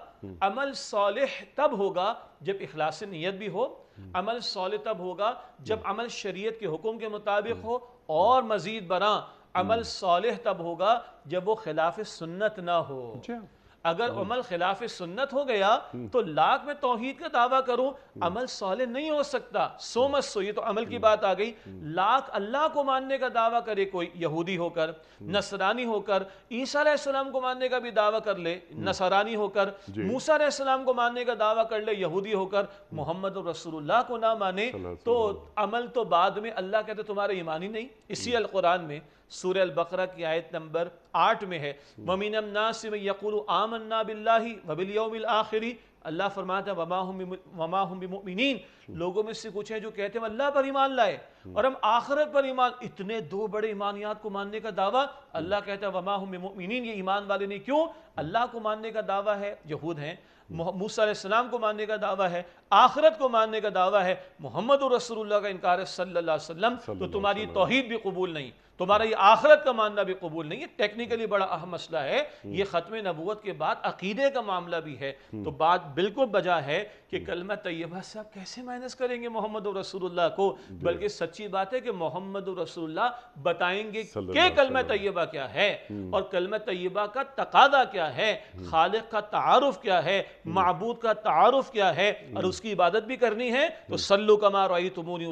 अमल सोलह तब होगा जब इखलास नीयत भी हो अमल साल तब होगा जब अमल शरीयत के हुक्म के मुताबिक हो और मज़ीद बना अमल हम्म। सालह तब होगा जब वो खिलाफ सुन्नत ना हो अच्छा। अगर हम्म। अमल खिलाफ सुन्नत हो गया हम्म। तो लाख में तोहहीद का दावा करूं हम्म। अमल सोले नहीं हो सकता सो मत सो ये तो अमल की बात आ गई लाख अल्लाह को मानने का दावा करे कोई यहूदी होकर नसरानी होकर ईसा सलाम को मानने का भी दावा कर ले नसरानी होकर मूसा सलाम को मानने का दावा कर ले यहूदी होकर मोहम्मद रसूलुल्लाह को ना माने तो अमल तो बाद में अल्लाह कहते तुम्हारे ईमान ही नहीं इसी अल कुरान में सूर्य बकरा की आयत नंबर आठ में है वमीन नासिम यकुल आमन्ना बिल्ला वबिलयोमिल आखिरी अल्लाह फरमाता वमा हमिन लोगों में से कुछ हैं जो कहते हैं अल्लाह पर ईमान लाए और हम आखिरत पर ईमान इतने दो बड़े ईमानियात को मानने का दावा अल्लाह कहता है वमा हमिन ये ईमान वाले ने क्यों अल्लाह को मानने का दावा है यहूद हैं मूसम को मानने का दावा है आखिरत को मानने का दावा है मोहम्मद रसोल्ला का इनकार है सल्ला वसम तो तुम्हारी तोहहीद भी कबूल नहीं तुम्हारा ये आखरत का मानना भी कबूल नहीं है टेक्निकली बड़ा अहम मसला है ये हम्म। ख़त्म नबूत के बाद अकीदे का मामला भी है हम्म। तो बात बिल्कुल बजा है कि कलमा तैयबा से आप कैसे माइनस करेंगे मोहम्मद रसूलुल्लाह को बल्कि सच्ची बात है कि मोहम्मद रसूलुल्लाह बताएंगे कि कलमा तैयबा क्या है हम्म। और कलमा तैयबा का तकादा क्या है हम्म। खालिक का तारफ क्या है महबूद हम्म। का तारफ क्या है और उसकी इबादत भी करनी है तो सल्लु कमा रही तुमूनी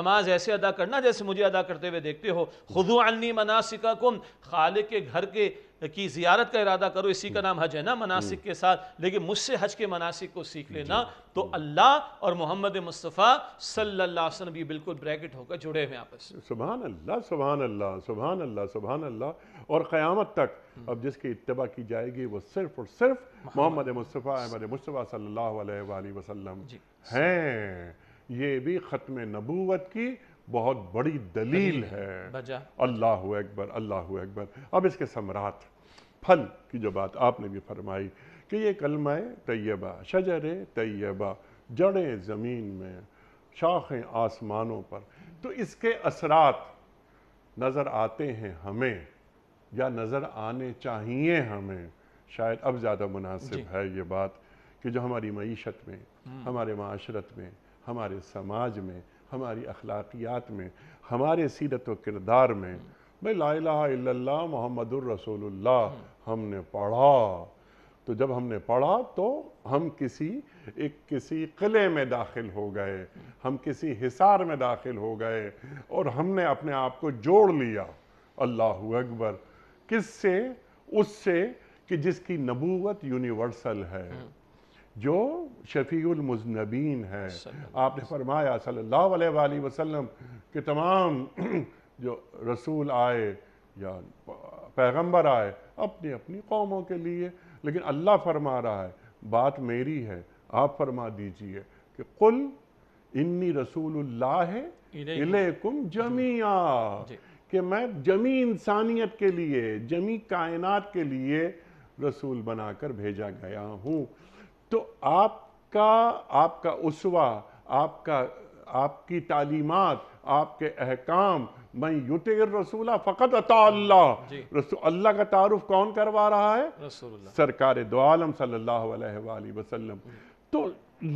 नमाज ऐसे अदा करना जैसे मुझे अदा करते हुए देखते हो खुदो अन्नी मनासिका कुम खालिक के घर के की ज़ियारत का इरादा करो इसी का हम्म। नाम हज है ना मनासिक हम्म। के साथ लेकिन मुझसे हज के मनासिक को सीख लेना तो हम्म। अल्लाह और मोहम्मद मुस्तफ़ा सल्ला वसलम ये बिल्कुल ब्रैकेट होकर जुड़े हुए आपस सुबहान अल्लाह सुबहान अल्लाह सुबहान अल्लाह सुबहान अल्लाह और क़्यामत तक अब जिसकी इतबा की जाएगी वो सिर्फ और सिर्फ मोहम्मद मुस्तफ़ा अहमद मुस्तफ़ा सल्ला वसलम हैं ये भी ख़त्म नबूवत की बहुत बड़ी दलील है अल्लाह अकबर अल्लाह अकबर अब इसके सम्राट फल की जो बात आपने भी फरमाई कि ये कलमाए तैयबा शजर तैयबा जड़ें ज़मीन में शाखें आसमानों पर तो इसके असरात नज़र आते हैं हमें या नज़र आने चाहिए हमें शायद अब ज़्यादा मुनासिब है ये बात कि जो हमारी मीशत में हम्म। हमारे माशरत में हमारे समाज में हमारी अखलाकियात में हमारे सीरत व किरदार में भाई ला मोहम्मद रसोल्ला हमने पढ़ा तो जब हमने पढ़ा तो हम किसी एक किसी किले में दाखिल हो गए हम किसी हिसार में दाखिल हो गए और हमने अपने आप को जोड़ लिया अल्लाह अकबर किस से उससे कि जिसकी नबूवत यूनिवर्सल है जो मुजनबीन है आपने फरमाया सल्लल्लाहु अलैहि वसल्लम के तमाम जो रसूल आए या पैगंबर आए अपनी अपनी कौमों के लिए लेकिन अल्लाह फरमा रहा है बात मेरी है आप फरमा दीजिए कि कुल इन्नी रसूलुल्लाह इलेकुम जमिया कि मैं जमी इंसानियत के लिए जमी कायनात के लिए रसूल बनाकर भेजा गया हूँ तो आपका आपका उसवा आपका आपकी तालीमत आपके अहकाम मैं युत रसूला फ़कत अता रसूल अल्लाह का तारुफ कौन करवा रहा है सरकार दो आलम सल्लल्लाहु तो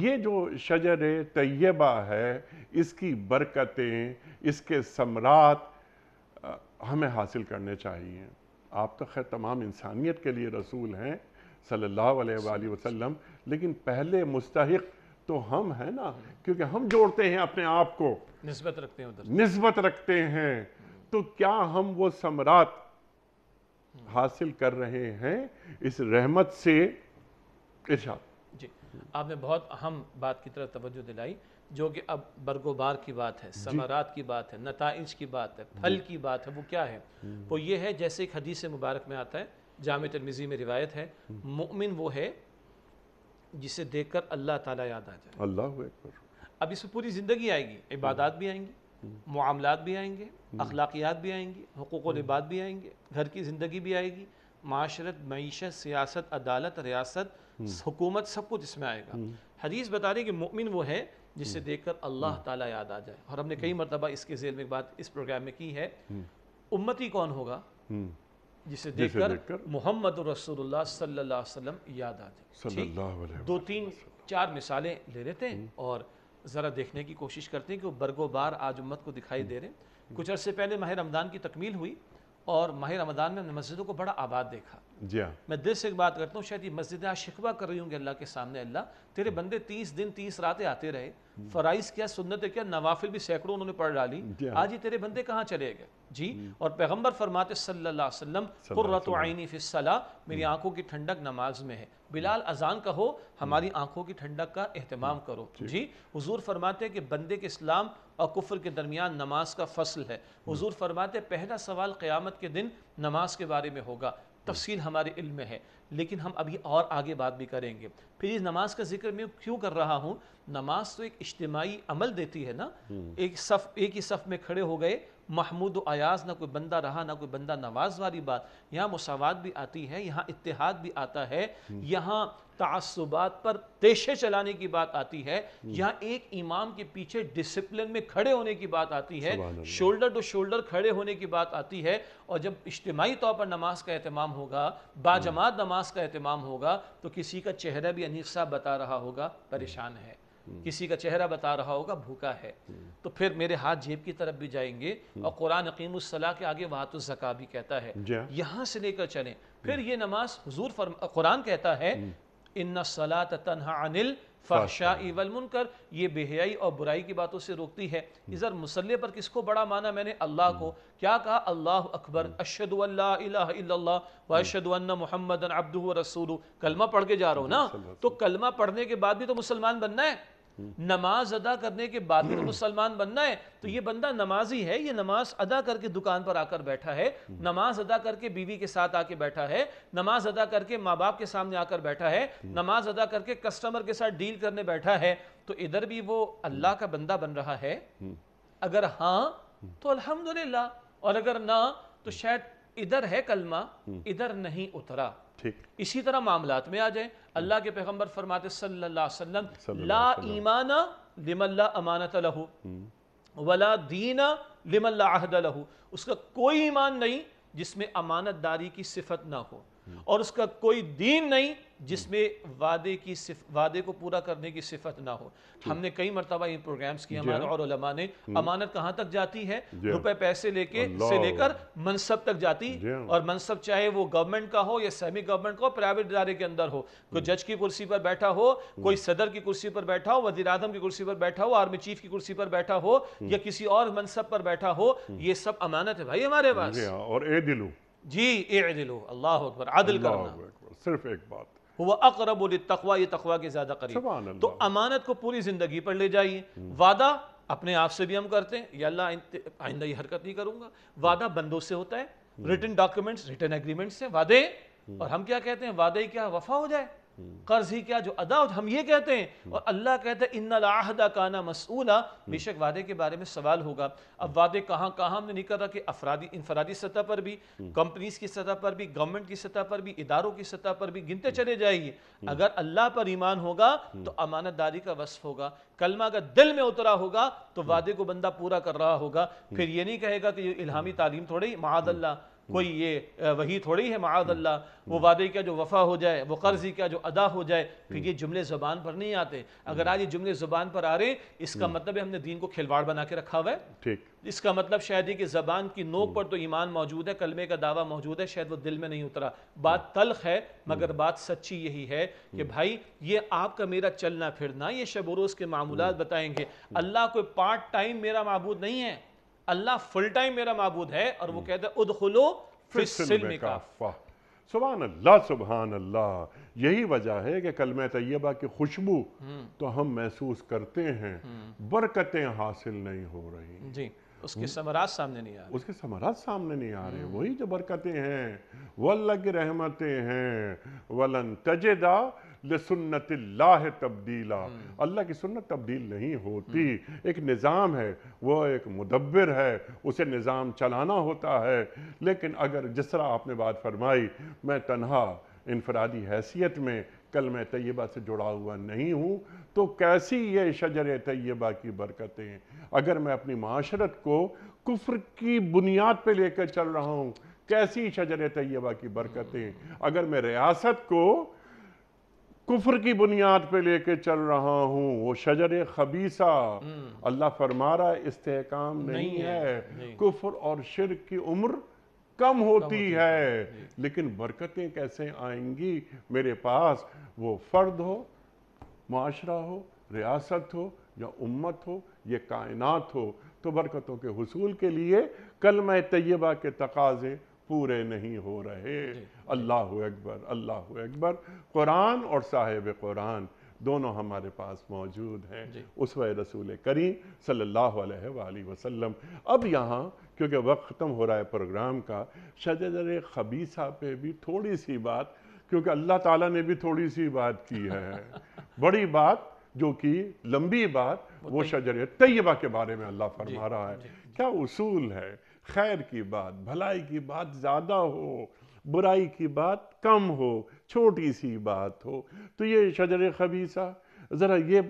ये जो शजर तय्यबा है इसकी बरकतें इसके सम्राट हमें हासिल करने चाहिए आप तो खैर तमाम इंसानियत के लिए रसूल हैं सल्लल्लाहु अलैहि वसल्लम लेकिन पहले मुस्तक तो हम हैं ना क्योंकि हम जोड़ते हैं अपने आप को नस्बत रखते हैं उधर नस्बत रखते हैं तो क्या हम वो सम्राट हासिल कर रहे हैं इस रहमत से इर्शाद जी आपने बहुत अहम बात की तरफ तवज्जो दिलाई जो कि अब बरगोबार की बात है समरात की बात है नतज की बात है फल की बात है वो क्या है हम्म। वो ये है जैसे एक हदीस मुबारक में आता है जाम तरमिज़ी में रिवायत है मोमिन वो है जिसे देख कर अल्लाह ताला याद आ जाए अल्लाह अब इसमें पूरी ज़िंदगी आएगी इबादत भी आएंगी मामलात भी आएंगे अखलाकियात भी आएंगी हकूक़ इबाद भी आएंगे घर की ज़िंदगी भी आएगी माशरत मीशत सियासत अदालत रियासत हुकूमत सब कुछ इसमें आएगा हदीस बता रही कि मोमिन वो है जिसे देख कर अल्लाह ताला याद आ जाए और हमने कई मरतबा इसके जेल में बात इस प्रोग्राम में की है उम्मती कौन होगा जिसे देखकर, मोहम्मद रसोल्ला याद आ जाए दो तीन चार मिसालें ले लेते हैं हम्म। और ज़रा देखने की कोशिश करते हैं कि वो बरगोबार आज उम्मत को दिखाई हम्म। दे रहे हैं कुछ अर्से पहले माह रमज़ान की तकमील हुई और माह रमदान में मस्जिदों को बड़ा आबाद देखा जी हाँ मैं दिल से एक बात करता हूँ शायद ये मस्जिदें आज शिकवा कर रही होंगी अल्लाह के सामने अल्लाह तेरे बंदे तीस दिन तीस रातें आते रहे फ़राइज क्या सुन्नत क्या नवाफिल भी सैकड़ों उन्होंने पढ़ डाली हाँ। आज ये तेरे बंदे कहाँ चले गए जी और पैगम्बर फरमाते सल्ला वसलम आइनी फ़िसला मेरी आंखों की ठंडक नमाज में है बिलाल अजान कहो हमारी हम्म। आंखों की ठंडक का अहतमाम हम्म। करो जी हुजूर फरमाते कि बंदे के इस्लाम और कुफर के दरमियान नमाज का फसल है हम्म। हुजूर फरमाते पहला सवाल क़्यामत के दिन नमाज के बारे में होगा तफसील हमारे इल्म में है लेकिन हम अभी और आगे बात भी करेंगे फिर इस नमाज का जिक्र मैं क्यों कर रहा हूँ नमाज तो एक इज्तमाही अमल देती है ना एक सफ़ एक ही सफ़ में खड़े हो गए महमूद अयाज ना कोई बंदा रहा ना कोई बंदा नवाज वाली बात यहाँ मसावत भी आती है यहाँ इतिहाद भी आता है हम्म। यहाँ तसबात पर पेशे चलाने की बात आती है हम्म। यहाँ एक इमाम के पीछे डिसिप्लिन में खड़े होने की बात आती है शोल्डर टू शोल्डर खड़े होने की बात आती है और जब इज्तमाही तौर पर नमाज का अहतमाम होगा बाजमात हम्म। नमाज का अहतमाम होगा तो किसी का चेहरा भी अनिस्सा बता रहा होगा परेशान है किसी का चेहरा बता रहा होगा भूखा है तो फिर मेरे हाथ जेब की तरफ भी जाएंगे और कुरान अकीमसला के आगे वहात जक़ा भी कहता है हाँ। यहाँ से लेकर चलें फिर ये नमाज हजूर कुरान कहता है इन्ना सलात तनहा अनिल फ़ाशा इवल मुनकर ये बेहयाई और बुराई की बातों से रोकती है इधर मुसल्ले पर किसको बड़ा माना मैंने अल्लाह को क्या कहा अल्लाह अकबर अशद मोहम्मद अब्दू रसूल कलमा पढ़ के जा रहा हूँ ना तो कलमा पढ़ने के बाद भी तो मुसलमान बनना है नमाज अदा करने के बाद तो मुसलमान बनना है तो ये बंदा नमाजी है ये नमाज अदा करके दुकान पर आकर बैठा है नमाज अदा करके बीवी के साथ आके बैठा है नमाज अदा करके माँ बाप के सामने आकर बैठा है नमाज अदा करके कस्टमर के साथ डील करने बैठा है तो इधर भी वो अल्लाह का बंदा बन रहा है अगर हाँ तो अलहमदुल्ला और अगर ना तो शायद इधर है कलमा इधर नहीं उतरा ठीक इसी तरह मामला में आ जाए अल्लाह के पैगम्बर फरमाते सल्लल्लाहु ला ईमाना लिमल्ला अमानत लहू हम्म। वला दीना लिमल्ला अहद लहू उसका कोई ईमान नहीं जिसमें अमानत दारी की सिफत ना हो हम्म। और उसका कोई दीन नहीं जिसमें वादे की सिफ वादे को पूरा करने की सिफत ना हो हमने कई मरतबा ये प्रोग्राम्स किए हमारे और ने हम्म। अमानत कहाँ तक जाती है रुपए पैसे लेके से लेकर मनसब तक जाती और मनसब चाहे वो गवर्नमेंट का हो या सेमी गवर्नमेंट का हो प्राइवेट इदारे के अंदर हो कोई जज की कुर्सी पर बैठा हो कोई सदर की कुर्सी पर बैठा हो वजीर आजम की कुर्सी पर बैठा हो आर्मी चीफ की कुर्सी पर बैठा हो या किसी और मनसब पर बैठा हो ये सब अमानत है भाई हमारे पास हाँ, और ए दिलू जी ए दिलू अल्लाह अकबर आदिल करना सिर्फ एक बात वह अकरब तकवा ये तकवा के ज़्यादा करीब तो अमानत को पूरी ज़िंदगी पर ले जाइए वादा अपने आप से भी हम करते हैं या अल्लाह आइंदा ये हरकत नहीं करूंगा वादा बंदों से होता है रिटर्न डॉक्यूमेंट्स रिटर्न एग्रीमेंट्स से वादे हम्म। और हम क्या कहते हैं वादे क्या वफा हो जाए हम्म। कर्ज ही क्या जो अदा हम ये कहते हैं हम्म। और अल्लाह कहते हैं इन लाहदा काना मसूला हम्म। बेशक वादे के बारे में सवाल होगा अब वादे कहाँ कहाँ हमने नहीं रहा कि अफरादी इनफरादी सतह पर भी कंपनीज की सतह पर भी गवर्नमेंट की सतह पर भी इदारों की सतह पर भी गिनते चले जाइए अगर अल्लाह पर ईमान होगा तो अमानतदारी का वसफ होगा कलमा का दिल में उतरा होगा तो वादे को बंदा पूरा कर रहा होगा फिर ये नहीं कहेगा कि ये इलामी तालीम थोड़ी महादल्ला कोई ये वही थोड़ी है मादल्ला हम्म, हम्म। वो वादे का जो वफ़ा हो जाए वो कर्ज़ी का जो अदा हो जाए फिर हम्म। ये जुमले ज़बान पर नहीं आते अगर आज ये जुमले ज़बान पर आ रहे हैं इसका मतलब है हमने दीन को खिलवाड़ बना के रखा हुआ है ठीक इसका मतलब शायद ये कि ज़बान की नोक पर तो ईमान मौजूद है कलमे का दावा मौजूद है शायद वो दिल में नहीं उतरा बात तलख है मगर बात सच्ची यही है कि भाई ये आपका मेरा चलना फिरना ये शबरोज़ के मामूलत बताएंगे अल्लाह कोई पार्ट टाइम मेरा मबूद नहीं है अल्लाह फुल टाइम मेरा मबूद है और वो हम्म। कहते हैं उदखलो सुबहान अल्लाह सुबहान अल्लाह यही वजह है कि कलम तैयबा की खुशबू हम्म। तो हम महसूस करते हैं हम्म। बरकतें हासिल नहीं हो रही जी उसके समराज सामने नहीं आ रहे उसके समराज सामने नहीं आ रहे वही जो बरकतें हैं वल्ला की रहमतें हैं वलन तजेदा लसन्नत तब्दीला अल्लाह की सुन्नत तब्दील नहीं होती हम्म। एक निज़ाम है वह एक मुदब्बिर है उसे निज़ाम चलाना होता है लेकिन अगर जिस तरह आपने बात फरमाई मैं तनहा इनफरादी हैसियत में कल मैं तयबा से जुड़ा हुआ नहीं हूँ तो कैसी ये शजर तयबा की बरकतें अगर मैं अपनी माशरत को कुफ्र की बुनियाद पर लेकर चल रहा हूँ कैसी शजर तयबा की बरकतें हम्म। अगर मैं रियासत को कुफर की बुनियाद पे लेके चल रहा हूँ वो शजर खबीसा हम्म। अल्लाह फरमा रहा इस्तेकाम नहीं, नहीं है, है। कुफर और शिर की उम्र कम होती, कम होती है, लेकिन बरकतें कैसे आएंगी मेरे पास वो फर्द हो माशरा हो रियासत हो या उम्मत हो या कायनात हो तो बरकतों के हसूल के लिए कलम तयबा के तकाजे पूरे नहीं हो रहे अल्लाह अकबर अल्लाह अकबर कुरान और साहेब कुरान दोनों हमारे पास मौजूद हैं उस रसूल करीम सल्ला वसलम अब यहाँ क्योंकि वक्त ख़त्म हो रहा है प्रोग्राम का शजर खबीसा पे भी थोड़ी सी बात क्योंकि अल्लाह ताला ने भी थोड़ी सी बात की है बड़ी बात जो कि लंबी बात वो तो- शजर तैयबा के बारे में अल्लाह फरमा रहा है क्या उसूल है खैर की बात भलाई की बात ज़्यादा हो बुराई की बात कम हो छोटी सी बात हो तो ये शजर खबीसा ज़रा ये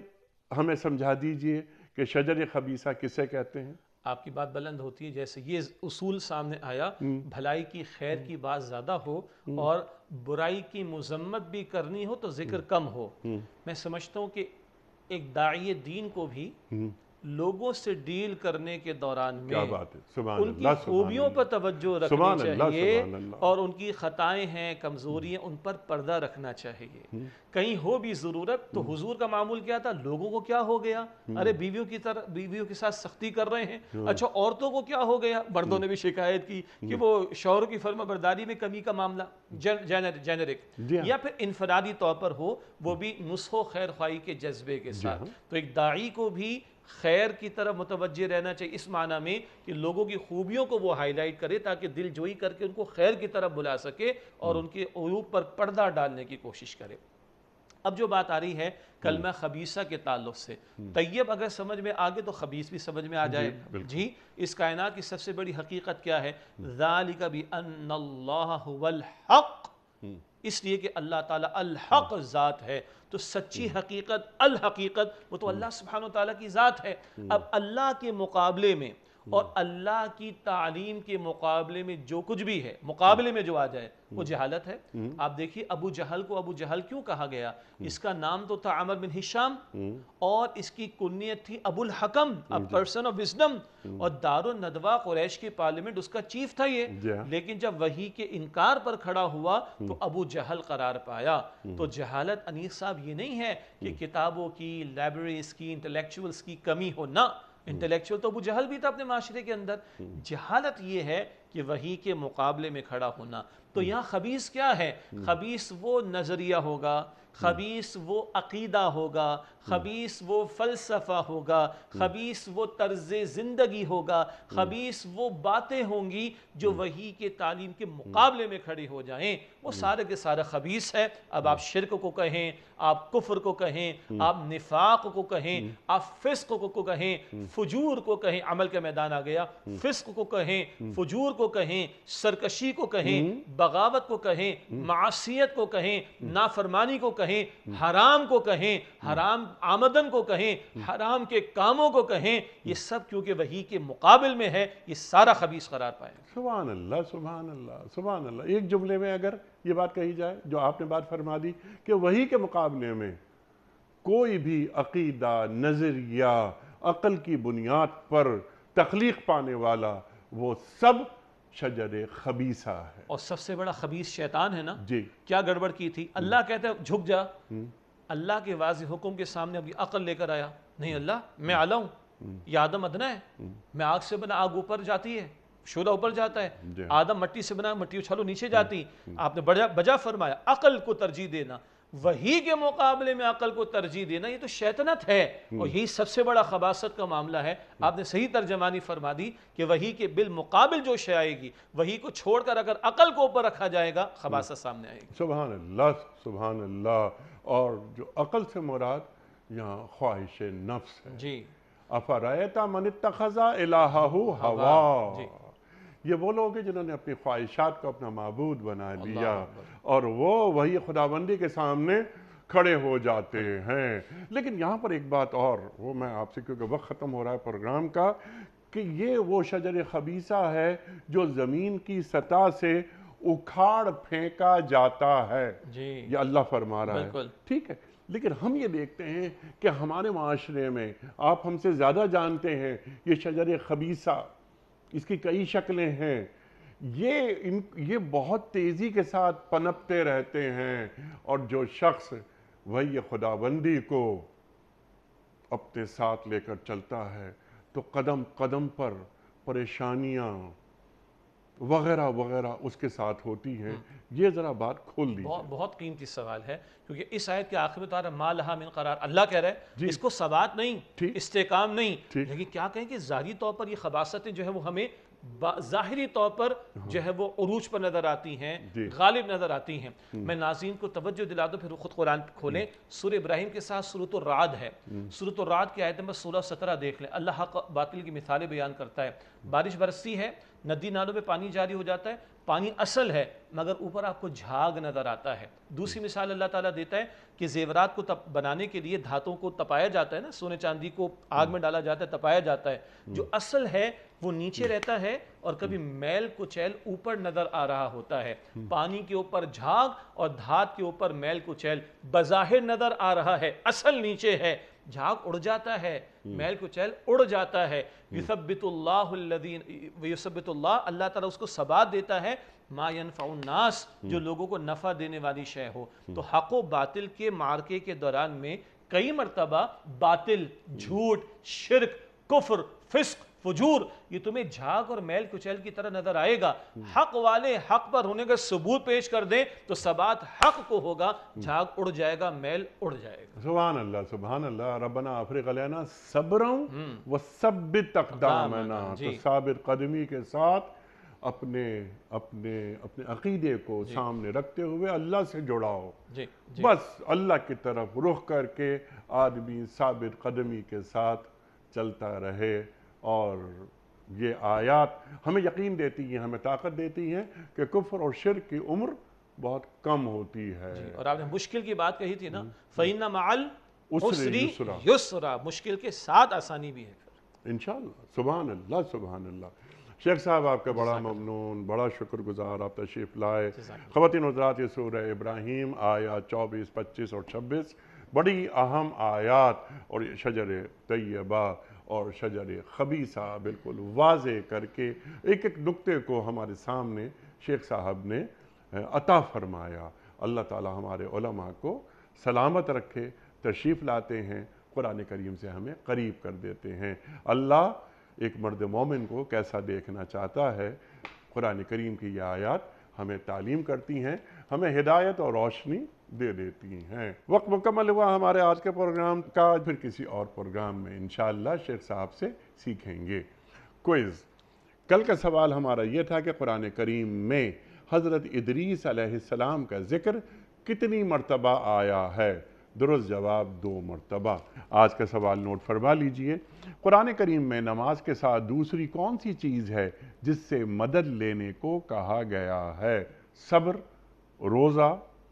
हमें समझा दीजिए कि शजर खबीसा किसे कहते हैं आपकी बात बुलंद होती है जैसे ये उसूल सामने आया हम्म। भलाई की खैर की बात ज़्यादा हो हम्म। और बुराई की मजम्मत भी करनी हो तो जिक्र हम्म। कम हो मैं समझता हूँ कि एक दाइ दीन को भी लोगों से डील करने के दौरान में क्या बात है उनकी खूबियों पर तवज्जो रखनी चाहिए और उनकी ख़ताएं हैं कमजोरियां हम्म। उन पर पर्दा रखना चाहिए हम्म। कहीं हो भी ज़रूरत तो हम्म। हुजूर का मामूल क्या था लोगों को क्या हो गया अरे बीवियों की तरह बीवियों के साथ सख्ती कर रहे हैं हाँ। अच्छा औरतों को क्या हो गया मर्दों ने भी शिकायत की कि वो शौहरों की फर्मा बर्दारी में कमी का मामला जेनरिक हाँ। या फिर इनफरादी तौर पर हो वो भी नुस्खो खैर ख्वाही के जज्बे के साथ हाँ। तो एक दाई को भी खैर की तरफ मुतवजह रहना चाहिए इस माना में कि लोगों की खूबियों को वो हाईलाइट करे ताकि दिल जोई करके उनको खैर की तरफ बुला सके और हम्म। उनके अयूब पर पर्दा डालने की कोशिश करे अब जो बात आ रही है कलमा हम्म। खबीसा के ताल्लुक से हम्म। तैयब अगर समझ में आगे तो खबीस भी समझ में आ जाए जी, जी इस कायनात की सबसे बड़ी हकीकत क्या है जालिका भी हक इसलिए कि अल्लाह ताला अल-हक ज़ात है तो सच्ची हम्म। हकीकत अल-हकीकत वो तो हम्म। अल्लाह सुबहान ताली की ज़ात है हम्म। अब अल्लाह के मुकाबले में और अल्लाह की तालीम के मुकाबले में जो कुछ भी है मुकाबले में जो आ जाए वो हम्म। जहालत है हम्म। आप देखिए अबू जहल को अबू जहल क्यों कहा गया हम्म। इसका नाम तो था अमर बिन हिशाम और इसकी कुन्नियत थी Abul Hakam a person of wisdom और दारो नदवा कुरैश के पार्लियामेंट उसका चीफ था ये हाँ। लेकिन जब वही के इनकार पर खड़ा हुआ तो अबू जहल करार पाया तो जहालत अनीस साहब ये नहीं है कि किताबों की लाइब्रेरीज की इंटेलेक्चुअल्स की कमी हो ना इंटेलेक्चुअल हम्म। तो अबू जहल भी था अपने माशरे के अंदर हम्म। जहालत ये है कि वही के मुकाबले में खड़ा होना तो हम्म। यहाँ खबीस क्या है खबीस वो नज़रिया होगा खबीस वो अकीदा होगा खबीस वो फ़लसफ़ा होगा खबीस वो तर्ज ज़िंदगी होगा खबीस वो बातें होंगी जो वही के तालीम के मुकाबले में खड़े हो जाएं वो सारे के सारा खबीस है अब आप शिरक को कहें आप कुफर को कहें आप निफाक को कहें आप फिस्क को, कहें फजूर को कहें अमल के मैदान आ गया फिस्क को कहें फजूर को कहें सरकशी को कहें बगावत को कहें मासीत को कहें नाफरमानी को कहें हराम को कहें हराम आमदन को कहें हराम के कामों को कहें ये सब क्योंकि वही के मुकाबल में है ये सारा खबीस करार पाए सुबह अल्लाह सुबह अल्लाह सुबह अल्लाह एक जुमले में अगर ये बात कही जाए जो आपने बात फरमा दी कि वही के मुकाबले में कोई भी अकीदा नज़रिया अक़ल की बुनियाद पर तख्लीक पाने वाला वो सब शजर खबीसा है और सबसे बड़ा खबीस शैतान है ना जी क्या गड़बड़ की थी अल्लाह हम्म। कहते झुक जा हम्म। अल्लाह के वाज हुक्म के सामने अभी अकल लेकर आया नहीं अल्लाह मैं हम्म। आला हूँ यादम अदना है मैं आग से बना आग ऊपर जाती है शोधा ऊपर जाता है हाँ। आदम मट्टी से बना मट्टी उछालो नीचे जाती हम्म। आपने बजा बजा फरमाया अकल को तरजीह देना वही के मुकाबले में अकल को तरजीह देना ये तो शैतनत है हम्म। और यही सबसे बड़ा खबासत का मामला है हम्म। आपने सही तर्जमानी फरमा दी कि वही के बिल मुकाबल जो शे आएगी वही को छोड़कर अगर अकल को ऊपर रखा जाएगा खबासत सामने आएगी सुबहान अल्लाह सुबहान अल्लाह और जो अकल से मुराद यहाँ ख्वाहिश नफ्स है जी अफरायता मन तखजा इलाहा हवा जी ये वो लोग हैं जिन्होंने अपनी ख्वाहिशात को अपना मबूद बना लिया और वो वही खुदाबंदी के सामने खड़े हो जाते हैं लेकिन यहाँ पर एक बात और वो मैं आपसे क्योंकि वक्त ख़त्म हो रहा है प्रोग्राम का कि ये वो शजर खबीसा है जो ज़मीन की सतह से उखाड़ फेंका जाता है जी ये अल्लाह फरमा रहा है ठीक है लेकिन हम ये देखते हैं कि हमारे माशरे में आप हमसे ज़्यादा जानते हैं ये शजर खबीसा इसकी कई शक्लें हैं ये इन ये बहुत तेज़ी के साथ पनपते रहते हैं और जो शख्स वही खुदाबंदी को अपने साथ लेकर चलता है तो कदम कदम पर परेशानियाँ वगैरह वगैरह उसके साथ होती हैं हम्म। ये ज़रा बात खोल दी बहुत, बहुत कीमती सवाल है क्योंकि इस आयत के आखिर तार तो माल लहा करार अल्लाह कह रहे हैं इसको सवाल नहीं इस्तेकाम नहीं लेकिन क्या कहें कि जारी तौर पर ये खबासतें जो है वो हमें ज़ाहरी तौर पर जो है वो अरूज पर नज़र आती हैं गालिब नज़र आती हैं हम्म। मैं नाजीन को तवज्जो दिला दूँ फिर खुद कुरान खोलें हम्म। सुर इब्राहिम के साथ सूरत राद है हम्म। सूरत रात की आयत नंबर सोलह सत्रह देख लें अल्लाह बातिल की मिसालें बयान करता है बारिश बरसती है नदी नालों में पानी जारी हो जाता है पानी असल है मगर ऊपर आपको झाग नज़र आता है दूसरी मिसाल अल्लाह ताला देता है कि जेवरात को तप बनाने के लिए धातों को तपाया जाता है ना सोने चांदी को आग में डाला जाता है तपाया जाता है जो हम्म। असल है वो नीचे हम्म। रहता है और कभी हम्म। मैल कुचैल ऊपर नजर आ रहा होता है पानी के ऊपर झाग और धात के ऊपर मैल कुचैल बज़ाहिर नजर आ रहा है असल नीचे है झाग उड़ जाता है हम्म। मैल कुचैल उड़ जाता है युसबितुल्लादीन अल्लाह ताला उसको सबात देता है मायन हम्म। जो लोगों को नफ़ा देने वाली शय हो हम्म। तो हक व बातिल के मार्के के दौरान में कई मरतबा बातिल झूठ शिरक कुफर फिस्क फजूर ये तुम्हें झाग और मैल कुचैल की तरह नजर आएगा हक वाले हक पर होने का सबूत पेश कर दें तो सबात हक को होगा झाग उड़ जाएगा मैल उड़ जाएगा सुबह अल्लाह सुबह अल्लाह रबना अफ्रीकना सब्रों व सब तकदाम तो साबिर कदमी के साथ अपने अपने अपने अकीदे को सामने रखते हुए अल्लाह से जुड़ाओ जी, बस अल्लाह की तरफ रुख करके आदमी साबिर कदमी के साथ चलता रहे और ये आयात हमें यकीन देती हैं हमें ताकत देती हैं कि कुफर और शिर की उम्र बहुत कम होती है और आपने मुश्किल की बात कही थी ना हम्म, हम्म। फ़ैना माल उसरी युसरा मुश्किल के साथ आसानी भी है इनशाला सुबहान अल्लाह सुबहान अल्लाह शेख साहब आपका बड़ा ममनून बड़ा शुक्रगुजार आप तशरीफ़ लाए ख़वान हजरात ये सूर इब्राहिम आया चौबीस पच्चीस और छब्बीस बड़ी अहम आयात और शजर तैयबा और शजर खबीसा बिल्कुल वाज करके एक एक नुक्ते को हमारे सामने शेख साहब ने अता फरमाया अल्लाह ताला हमारे उलमा को सलामत रखे तशरीफ़ लाते हैं कुरान करीम से हमें करीब कर देते हैं अल्लाह एक मर्द मोमिन को कैसा देखना चाहता है कुरान करीम की यह आयात हमें तालीम करती हैं हमें हिदायत और रोशनी दे देती हैं वक्त मुकम्मल हुआ हमारे आज के प्रोग्राम का फिर किसी और प्रोग्राम में इन शेख साहब से सीखेंगे क्विज़ कल का सवाल हमारा ये था कि कुरान करीम में हज़रत इदरीस अलैहिस्सलाम का ज़िक्र कितनी मरतबा आया है दुरुस्त जवाब दो मरतबा आज का सवाल नोट फरमा लीजिए कुरान करीम में नमाज के साथ दूसरी कौन सी चीज़ है जिससे मदद लेने को कहा गया है सब्र रोज़ा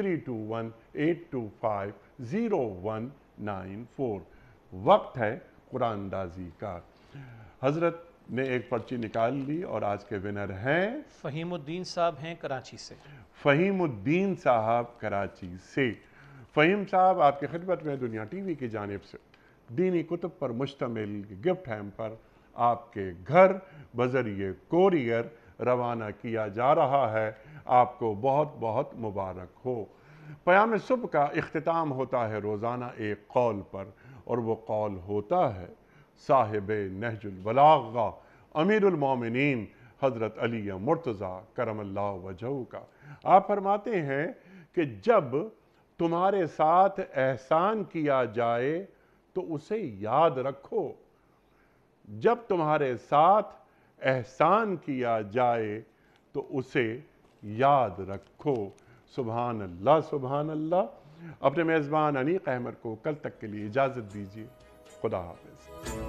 321-825-0194 वक्त है कुरान दाजी का हजरत ने एक पर्ची निकाल ली और आज के विनर हैं फ़हीमुद्दीन साहब हैं कराची से फ़हीमुद्दीन साहब कराची से फ़हीम साहब आपकी खिदमत में दुनिया टीवी की जानब से दीनी कुतुब पर मुश्तमिल गिफ्ट हैम पर आपके घर बजरिए कोरियर रवाना किया जा रहा है आपको बहुत बहुत मुबारक हो प्याम सुबह का अख्ताम होता है रोज़ाना एक कौल पर और वो कौल होता है साहिब नहजुलबला अमीरमिन हज़रत अली मुर्तज़ा करमल्ला वजह का आप फरमाते हैं कि जब तुम्हारे साथ एहसान किया जाए तो उसे याद रखो जब तुम्हारे साथ एहसान किया जाए तो उसे याद रखो सुबहान अल्लाह सुबहान अल्लाह अपने मेज़बान अनीक अहमद को कल तक के लिए इजाज़त दीजिए खुदा हाफिज़